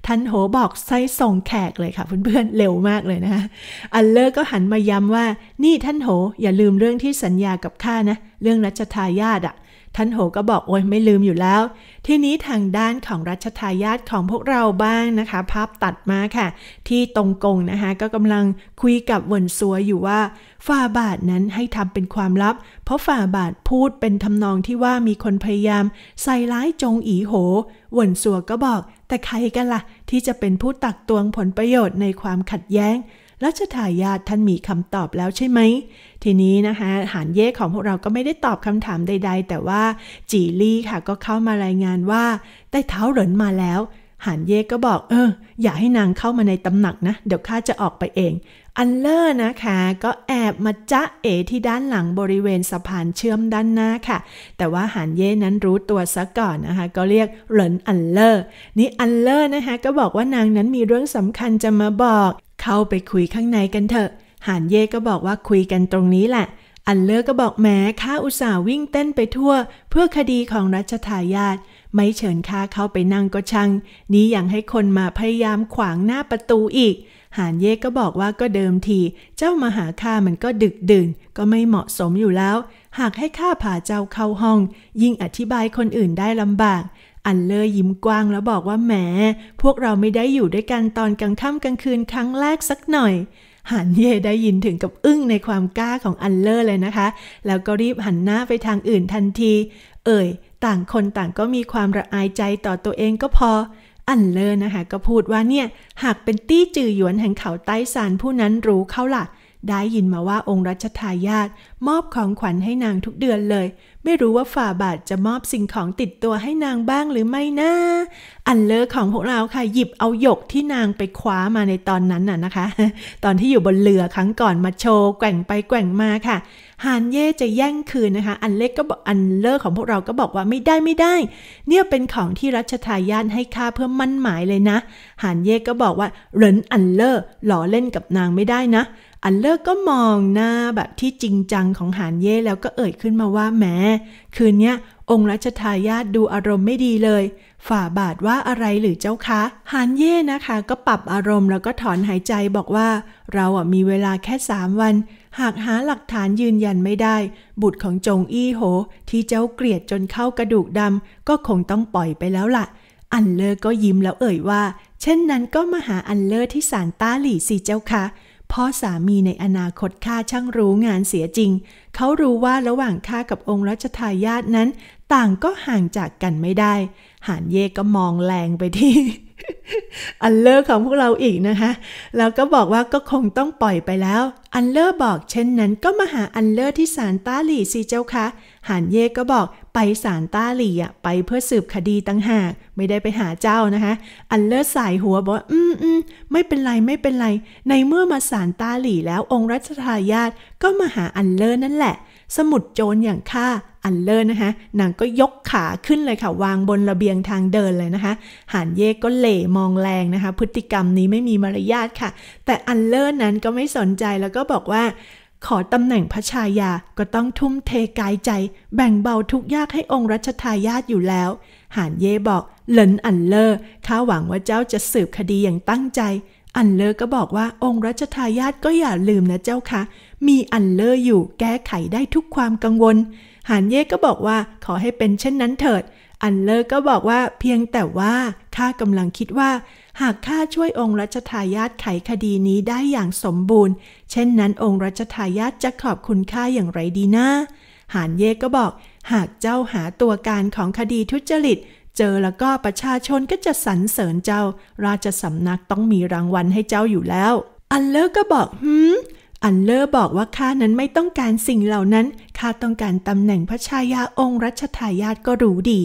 ท่านโหบอก ไส้ส่งแขกเลยค่ะ เพื่อนๆเร็วมากเลยนะคะอันเลอร์ก็หันมาย้ำว่านี่ท่านโหอย่าลืมเรื่องที่สัญญากับข้านะเรื่องรัชทายาทอะ่ะท่านโหก็บอก โอ้ยไม่ลืมอยู่แล้ว ทีนี้ทางด้านของรัชทายาทของพวกเราบ้างนะคะ ภาพตัดมาค่ะ ที่ตรงกงนะคะก็กำลังคุยกับเวินซัวอยู่ว่า ฝ่าบาทนั้นให้ทำเป็นความลับ เพราะฝ่าบาทพูดเป็นทำนองที่ว่ามีคนพยายาม ใส่ร้ายจงอีโหเวินซัวก็บอก แต่ใครกันละ่ะ ที่จะเป็นผู้ตักตวงผลประโยชน์ในความขัดแย้งรัชทายาทท่านมีคำตอบแล้วใช่ไหมทีนี้นะคะ หานเย่ของพวกเราก็ไม่ได้ตอบคำถามใด ๆ แต่ว่า จีลี่ค่ะ ก็เข้ามารายงานว่าใต้เท้าเหรินมาแล้ว หานเย่ก็บอกเอออย่าให้นางเข้ามาในตำหนักนะ เดี๋ยวข้าจะออกไปเอง อันเลอร์นะคะ ก็แอบมาจ้าเอที่ด้านหลังบริเวณสะพานเชื่อมด้านหน้าค่ะ แต่ว่าหานเย่นั้นรู้ตัวซะก่อนนะคะ ก็เรียกเหริน อันเลอร์นี่อันเลอร์นะคะก็บอกว่านางนั้นมีเรื่องสำคัญจะมาบอก เข้าไปคุยข้างในกันเถอะหานเย่ก็บอกว่าคุยกันตรงนี้แหละ อันเลอร์ก็บอกแม้ข้าอุตส่าห์วิ่งเต้นไปทั่วเพื่อคดีของรัชทายาท ไม่เชิญข้าเข้าไปนั่งก็ช่างนี้ยังให้คนมาพยายามขวางหน้าประตูอีก หานเย่ก็บอกว่าก็เดิมทีเจ้ามาหาข้ามันก็ดึกดื่นก็ไม่เหมาะสมอยู่แล้ว หากให้ข้าพาเจ้าเข้าห้องยิ่งอธิบายคนอื่นได้ลำบาก อันเลอยิ้มกว้างแล้วบอกว่าแหม พวกเราไม่ได้อยู่ด้วยกันตอนกลางค่ำกลางคืนครั้งแรกสักหน่อยหันเย่ได้ยินถึงกับอึ้งในความกล้าของอันเลอร์เลยนะคะ แล้วก็รีบหันหน้าไปทางอื่นทันที เอ่ยต่างคนต่างก็มีความระอายใจต่อตัวเองก็พอ อันเลอร์นะคะก็พูดว่าเนี่ย หากเป็นตี้จือหยวนแห่งเขาใต้ซานผู้นั้นรู้เข้าล่ะได้ยินมาว่าองค์รัชทายาทมอบของขวัญให้นางทุกเดือนเลย ไม่รู้ว่าฝ่าบาทจะมอบสิ่งของติดตัวให้นางบ้างหรือไม่นะอันเลอของพวกเราค่ะ หยิบเอาหยกที่นางไปคว้ามาในตอนนั้นน่ะนะคะ ตอนที่อยู่บนเรือครั้งก่อน มาโชว์ แกว่งไปแกว่งมาค่ะฮานเย่จะแย่งคืนนะคะ อันเล็กก็บอกอันเลอร์ของพวกเราก็บอกว่าไม่ได้ไม่ได้ เนี่ยเป็นของที่รัชทายาทให้ค่าเพื่อมั่นหมายเลยนะฮานเย่ก็บอกว่าเหรินอันเลอร์หล่อเล่นกับนางไม่ได้นะ อันเลิกก็มองหน้าแบบที่จริงจังของหานเย่แล้วก็เอ่ยขึ้นมาว่าแหมคืนเนี้ยองค์รัชทายาทดูอารมณ์ไม่ดีเลย ฝ่าบาทว่าอะไรหรือเจ้าคะฮานเย่นะคะ ก็ปรับอารมณ์แล้วก็ถอนหายใจบอกว่า เราอ่ะมีเวลาแค่สามวันหากหาหลักฐานยืนยันไม่ได้ บุตรของจงอี้โหที่เจ้าเกลียดจนเข้ากระดูกดำก็คงต้องปล่อยไปแล้วละ่ะอันเลอร์ก็ยิ้มแล้วเอ่ยว่า เช่นนั้นก็มาหาอันเลอร์ที่ศาลต้าหลี่สิเจ้าคะพ่อสามีในอนาคตข้าช่างรู้งานเสียจริง เขารู้ว่าระหว่างข้ากับองค์รัชทายาทนั้น ต่างก็ห่างจากกันไม่ได้ หานเย่ก็มองแรงไปที่อันเลอร์ของพวกเราอีกนะคะแล้วก็บอกว่าก็คงต้องปล่อยไปแล้วอันเลอร์บอก เช่นนั้นก็มาหาอันเลอร์ที่ศาลต้าหลี่สิเจ้าคะหานเย่ก็บอกไปศาลต้าหลี่อ่ะไปเพื่อสืบคดีตั้งหาก ไม่ได้ไปหาเจ้านะคะอันเลอร์สายหัวบอกอืมอืมไม่เป็นไรไม่เป็นไร ในเมื่อมาศาลต้าหลี่แล้วองค์รัชทายาทก็มาหาอันเลอร์นั่นแหละ สมุดโจรอย่างข้าอันเลอร์นะคะ นางก็ยกขาขึ้นเลยค่ะ วางบนระเบียงทางเดินเลยนะคะ หานเย่ก็เหล่มองแรงนะคะ พฤติกรรมนี้ไม่มีมารยาทค่ะ แต่อันเลอร์นั้นก็ไม่สนใจแล้วก็บอกว่า ขอตำแหน่งพระชายา ก็ต้องทุ่มเทกายใจ แบ่งเบาทุกยากให้องค์รัชทายาทอยู่แล้ว หานเย่บอกเหลินอันเลอร์ข้าหวังว่าเจ้าจะสืบคดีอย่างตั้งใจ อันเลอร์ก็บอกว่าองค์รัชทายาทก็อย่าลืมนะเจ้าคะ มีอันเลอร์อยู่ แก้ไขได้ทุกความกังวลหานเย่ก็บอกว่าขอให้เป็นเช่นนั้นเถิด อันเลอร์ก็บอกว่าเพียงแต่ว่าข้ากำลังคิดว่า หากข้าช่วยองค์รัชทายาทไขคดีนี้ได้อย่างสมบูรณ์ เช่นนั้นองค์รัชทายาทจะขอบคุณข้าอย่างไรดีนะหานเย่ก็บอกหากเจ้าหาตัวการของคดีทุจริตเจอแล้วก็ประชาชนก็จะสรรเสริญเจ้าราชสำนักต้องมีรางวัลให้เจ้าอยู่แล้ว อันเลอร์ก็บอกหืมอันเลอร์บอกว่าข้านั้นไม่ต้องการสิ่งเหล่านั้น ข้าต้องการตำแหน่งพระชายาองค์รัชทายาทก็รู้ดี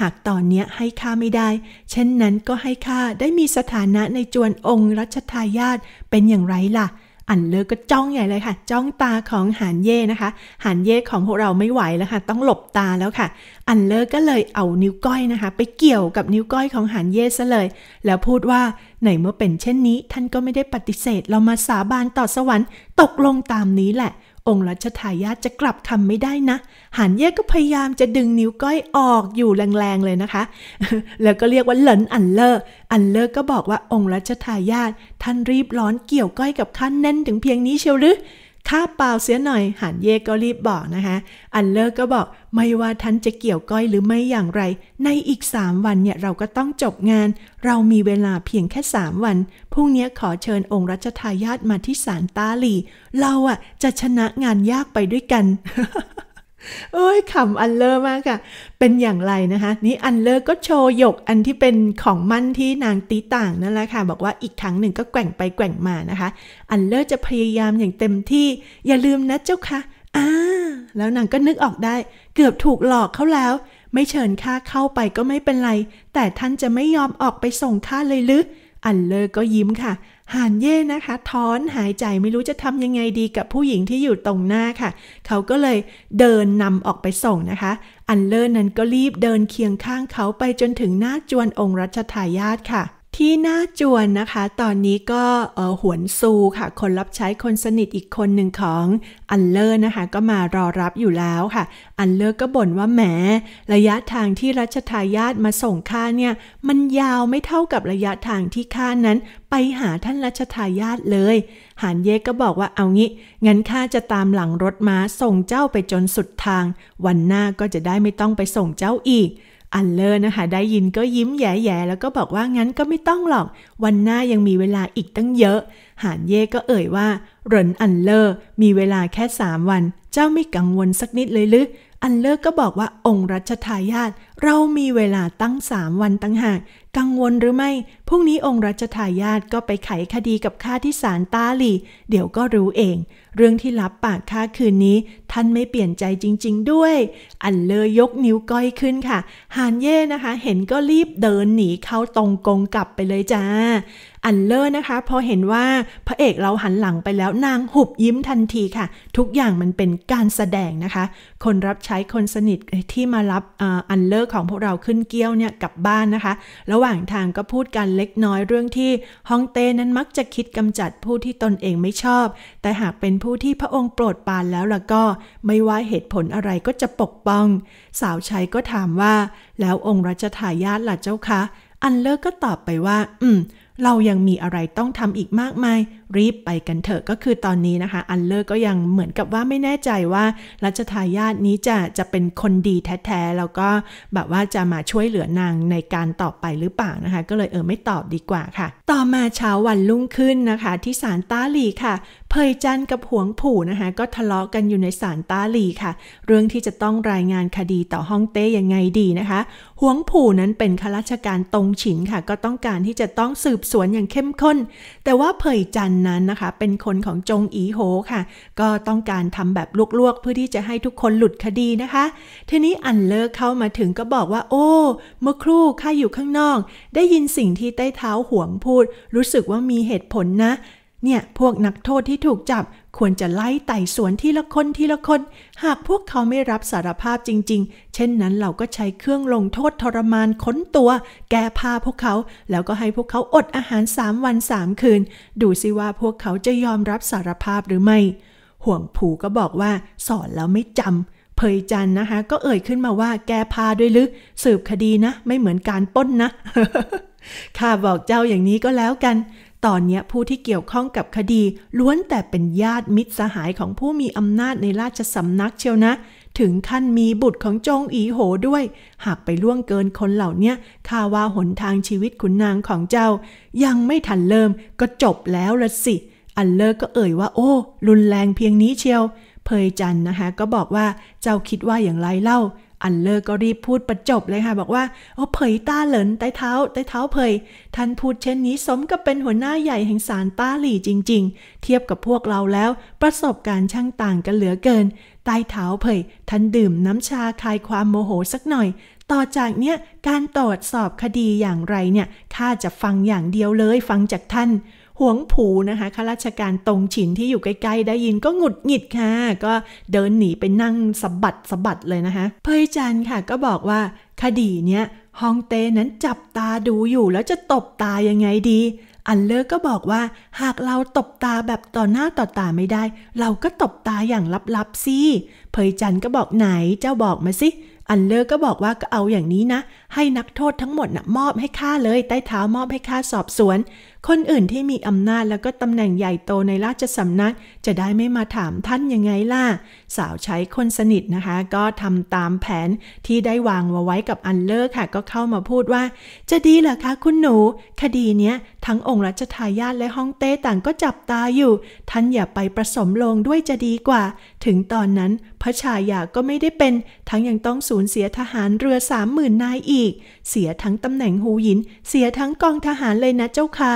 หากตอนเนี้ให้ข้าไม่ได้ เช่นนั้นก็ให้ข้าได้มีสถานะในจวนองค์รัชทายาทเป็นอย่างไรล่ะอันเลอก็จ้องใหญ่เลยค่ะ จ้องตาของหานเย่นะคะ หานเย่ของพวกเราไม่ไหวแล้วค่ะต้องหลบตาแล้วค่ะอันเลอก็เลยเอานิ้วก้อยนะคะ ไปเกี่ยวกับนิ้วก้อยของหานเย่ซะเลย แล้วพูดว่าในเมื่อเป็นเช่นนี้ท่านก็ไม่ได้ปฏิเสธ เรามาสาบานต่อสวรรค์ตกลงตามนี้แหละองค์รัชทายาทจะกลับคำไม่ได้นะ หานเย่ก็พยายามจะดึงนิ้วก้อยออกอยู่แรงๆเลยนะคะ แล้วก็เรียกว่าหลินอันเลอร์อันเลอร์ก็บอกว่าองค์รัชทายาทท่านรีบร้อนเกี่ยวก้อยกับข้าแน่นถึงเพียงนี้เชียวหรือข้าเปล่าเสียหน่อย หานเย่ก็รีบบอกนะคะ อันเลิกก็บอกไม่ว่าท่านจะเกี่ยวก้อยหรือไม่อย่างไร ในอีกสามวันเนี่ยเราก็ต้องจบงาน เรามีเวลาเพียงแค่สามวัน พรุ่งนี้ขอเชิญองค์รัชทายาทมาที่ศาลตาลี เราอะจะชนะงานยากไปด้วยกันเอ้ยขำอันเลอร์มากค่ะ เป็นอย่างไรนะคะ นี่อันเลอร์ก็โชว์หยกอันที่เป็นของมั่นที่นางตีต่างนั่นแหละค่ะ บอกว่าอีกครั้งหนึ่งก็แกว่งไปแกว่งมานะคะอันเลอร์จะพยายามอย่างเต็มที่อย่าลืมนะเจ้าค่ะอ่า แล้วนางก็นึกออกได้ เกือบถูกหลอกเขาแล้ว ไม่เชิญข้าเข้าไปก็ไม่เป็นไร แต่ท่านจะไม่ยอมออกไปส่งข้าเลยหรืออันเลอร์ก็ยิ้มค่ะหานเย่นะคะท้อนหายใจไม่รู้จะทำยังไงดีกับผู้หญิงที่อยู่ตรงหน้าค่ะ เขาก็เลยเดินนำออกไปส่งนะคะ อันเลิร์นั้นก็รีบเดินเคียงข้างเขาไปจนถึงหน้าจวนองค์รัชทายาทค่ะที่น่าจวนนะคะ ตอนนี้ก็หวนซูค่ะ คนรับใช้คนสนิทอีกคนหนึ่งของ อันเลอร์นะคะก็มารอรับอยู่แล้วค่ะ อันเลอร์ก็บ่นว่าแหมระยะทางที่รัชทายาทมาส่งข้าเนี่ย มันยาวไม่เท่ากับระยะทางที่ข้านั้น ไปหาท่านรัชทายาทเลย หานเยก็บอกว่าเอางี้งั้นข้าจะตามหลังรถม้าส่งเจ้าไปจนสุดทาง วันหน้าก็จะได้ไม่ต้องไปส่งเจ้าอีกอันเลอร์นะคะได้ยินก็ยิ้มแย่ๆแล้วก็บอกว่างั้นก็ไม่ต้องหรอก วันหน้ายังมีเวลาอีกตั้งเยอะ หานเย่ก็เอ่ยว่าเหรินอันเลอร์มีเวลาแค่สามวัน เจ้าไม่กังวลสักนิดเลยหรือ อันเลอร์ก็บอกว่าองค์รัชทายาทเรามีเวลาตั้งสามวันตั้งหากกังวลหรือไม่พรุ่งนี้องค์รัชทายาทก็ไปไขคดีกับข้าที่ศาลตาหลีเดี๋ยวก็รู้เอง เรื่องที่รับปากข้าคืนนี้ท่านไม่เปลี่ยนใจจริงๆด้วย อันเลยยกนิ้วก้อยขึ้นค่ะ หานเย่นะคะ เห็นก็รีบเดินหนีเข้าตรงกงกลับไปเลยจ้าอันเลอ์นะคะพอเห็นว่าพระเอกเราหันหลังไปแล้วนางหุบยิ้มทันทีค่ะ ทุกอย่างมันเป็นการแสดงนะคะ คนรับใช้คนสนิทที่มารับอันเลอ์์ของพวกเราขึ้นเกี้ยวเนี่ยกลับบ้านนะคะ ระหว่างทางก็พูดกันเล็กน้อยเรื่องที่ฮองเต้นั้นมักจะคิดกำจัดผู้ที่ตนเองไม่ชอบ แต่หากเป็นผู้ที่พระองค์โปรดปานแล้วล่ะก็ ไม่ว่าเหตุผลอะไรก็จะปกป้อง สาวใช้ก็ถามว่า แล้วองค์รัชทายาทล่ะเจ้าคะอันเลิกก็ตอบไปว่า อืม เรายังมีอะไรต้องทำอีกมากมายรีบไปกันเถอะก็คือตอนนี้นะคะอันเลอร์ก็ยังเหมือนกับว่าไม่แน่ใจว่ารัชทายาทนี้จะจะเป็นคนดีแท้ๆ แล้วก็ แบบว่าจะมาช่วยเหลือนาง ในการต่อไปหรือเปล่านะคะ ก็เลยเออไม่ตอบดีกว่าค่ะ ต่อมาเช้าวันรุ่งขึ้นนะคะ ที่ศาลต้าหลีค่ะเพยจันกับหวงผู่นะคะก็ทะเลาะกันอยู่ในศาลต้าหลีค่ะ เรื่องที่จะต้องรายงานคดีต่อฮ่องเต้ยังไงดีนะคะหวงผู่นั้นเป็นข้าราชการตรงฉินค่ะ ก็ต้องการที่จะต้องสืบสวนอย่างเข้มข้น แต่ว่าเพยจันนั้นนะคะ เป็นคนของจงอีโหค่ะ ก็ต้องการทำแบบลวกๆ เพื่อที่จะให้ทุกคนหลุดคดีนะคะ ทีนี้อันเลิกเข้ามาถึงก็บอกว่าโอ้เมื่อครู่ข้าอยู่ข้างนอก ได้ยินสิ่งที่ใต้เท้าหวงพูด รู้สึกว่ามีเหตุผลนะ เนี่ย พวกนักโทษที่ถูกจับควรจะไล่ไต่สวนทีละคนทีละคน หากพวกเขาไม่รับสารภาพจริง ๆ เช่นนั้นเราก็ใช้เครื่องลงโทษทรมานค้นตัว แก้ผ้าพวกเขา แล้วก็ให้พวกเขาอดอาหารสามวันสามคืน ดูซิว่าพวกเขาจะยอมรับสารภาพหรือไม่ห่วงผูก็บอกว่าสอนแล้วไม่จำเผยจันนะคะก็เอ่ยขึ้นมาว่าแกพาด้วยลึก สืบคดีนะไม่เหมือนการป้นนะ ข้าบอกเจ้าอย่างนี้ก็แล้วกันตอนนี้ผู้ที่เกี่ยวข้องกับคดี ล้วนแต่เป็นญาติมิตรสหายของผู้มีอำนาจในราชสำนักเชียวนะ ถึงขั้นมีบุตรของจงอีโหด้วย หากไปล่วงเกินคนเหล่านี้ข้าว่าหนทางชีวิตขุนนางของเจ้า ยังไม่ทันเริ่มก็จบแล้วละสิ อันเลิกก็เอ่ยว่าโอ้รุนแรงเพียงนี้เชียวเพยจันนะคะก็บอกว่าเจ้าคิดว่าอย่างไรเล่าอันเลอร์ก็รีบพูดประจบเลยค่ะบอกว่าโอ้เผยต้าเหลินไต้เท้าไต้เท้าเผย ท่านพูดเช่นนี้สมกับเป็นหัวหน้าใหญ่แห่งสารต้าหลี่จริง ๆ เทียบกับพวกเราแล้วประสบการณ์ช่างต่างกันเหลือเกินไต้เท้าเผยท่านดื่มน้ำชาคลายความโมโหสักหน่อย ต่อจากเนี้ยการตรวจสอบคดีอย่างไรเนี่ยข้าจะฟังอย่างเดียวเลยฟังจากท่านหวงผูนะคะข้าราชการตรงฉินที่อยู่ใกล้ๆ ได้ยินก็หงุดหงิดค่ะ ก็เดินหนีไปนั่งสะบัดสะบัดเลยนะคะเพยจันค่ะก็บอกว่าคดีเนี้ยฮองเต้นั้นจับตาดูอยู่แล้วจะตบตายังไงดี อันเลอกก็บอกว่า หากเราตบตาแบบต่อหน้าต่อตาไม่ได้ เราก็ตบตาอย่างลับๆสิเพยจันก็บอกไหนเจ้าบอกมาสิ อันเลอกก็บอกว่าก็เอาอย่างนี้นะให้นักโทษทั้งหมดนะมอบให้ข้าเลย ใต้เท้ามอบให้ข้าสอบสวน คนอื่นที่มีอำนาจแล้วก็ตำแหน่งใหญ่โตในราชสำนัก จะได้ไม่มาถามท่านยังไงล่ะ สาวใช้คนสนิทนะคะ ก็ทำตามแผนที่ได้วางมาไว้กับอันเลอร์ค่ะก็เข้ามาพูดว่า จะดีเหรอคะคุณหนู คดีเนี้ย ทั้งองค์รัชทายาทและฮ่องเต้ต่างก็จับตาอยู่ ท่านอย่าไปประสมลงด้วยจะดีกว่า ถึงตอนนั้นพระชายาก็ไม่ได้เป็นทั้งยังต้องสูญเสียทหารเรือสามหมื่นนายอีกีกเสียทั้งตำแหน่งหูหยิน เสียทั้งกองทหารเลยนะเจ้าคะ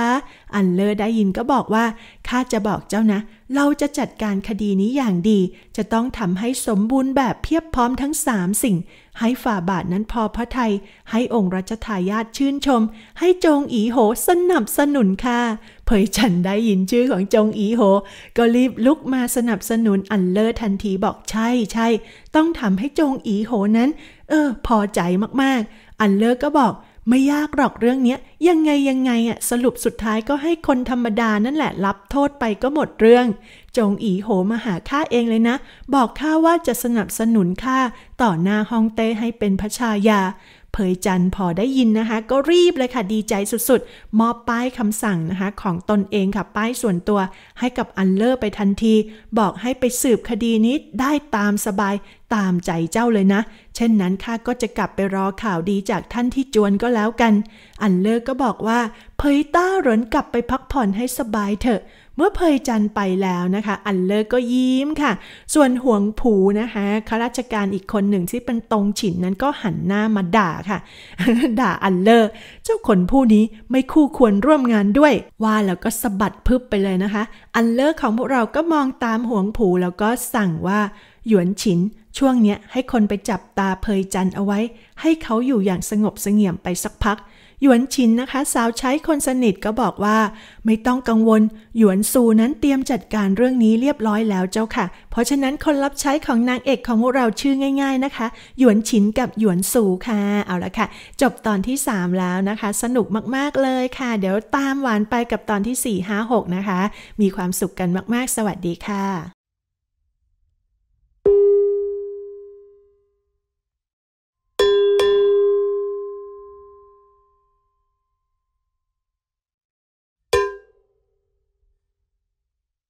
อันเลอได้ยินก็บอกว่าข้าจะบอกเจ้านะ เราจะจัดการคดีนี้อย่างดี จะต้องทำให้สมบูรณ์แบบเพียบพร้อมทั้งสามสิ่ง ให้ฝ่าบาทนั้นพอพระไทยให้องค์รัชทายาทชื่นชม ให้จงอีโหสนับสนุนค่ะเผยฉันได้ยินชื่อของจงอีโหก็รีบลุกมาสนับสนุนอันเลอทันทีบอกใช่ใช่ต้องทำให้จงอีโหนั้น เออ พอใจมากอันเลิกก็บอกไม่ยากหรอกเรื่องเนี้ยยังไงยังไงอ่ะสรุปสุดท้ายก็ให้คนธรรมดานั่นแหละรับโทษไปก็หมดเรื่อง จงอีโหมาหาข้าเองเลยนะบอกข้าว่าจะสนับสนุนข้าต่อหน้าฮองเต้ให้เป็นพระชายาเผยจันพอได้ยินนะคะก็รีบเลยค่ะดีใจสุดๆ มอบป้ายคำสั่งนะคะของตนเองค่ะป้ายส่วนตัวให้กับอันเลอร์ไปทันที บอกให้ไปสืบคดีนี้ได้ตามสบายตามใจเจ้าเลยนะ เช่นนั้นข้าก็จะกลับไปรอข่าวดีจากท่านที่จวนก็แล้วกันอันเลอร์ก็บอกว่าเผยต้าหรนกลับไปพักผ่อนให้สบายเถอะเมื่อเพยจันไปแล้วนะคะ อันเลิกก็ยิ้มค่ะ ส่วนห่วงผูนะคะข้าราชการอีกคนหนึ่งที่เป็นตรงฉินนั้นก็หันหน้ามาด่าค่ะ ด่าอันเลิกเจ้าคนผู้นี้ไม่คู่ควรร่วมงานด้วย ว่าแล้วก็สะบัดพึบไปเลยนะคะ อันเลิกของพวกเราก็มองตามห่วงผูแล้วก็สั่งว่า หยวนฉิน ช่วงเนี้ยให้คนไปจับตาเพยจันเอาไว้ ให้เขาอยู่อย่างสงบเสงี่ยมไปสักพักหยวนชินนะคะสาวใช้คนสนิทก็บอกว่า ไม่ต้องกังวลหยวนซูนั้นเตรียมจัดการเรื่องนี้เรียบร้อยแล้วเจ้าค่ะ เพราะฉะนั้นคนรับใช้ของนางเอกของพวกเราชื่อง่ายๆนะคะหยวนชินกับหยวนซูค่ะเอาละค่ะ จบตอนที่ 3 แล้วนะคะ สนุกมากๆเลยค่ะ เดี๋ยวตามหวานไปกับตอนที่ 4 5 6นะคะมีความสุขกันมากๆ สวัสดีค่ะ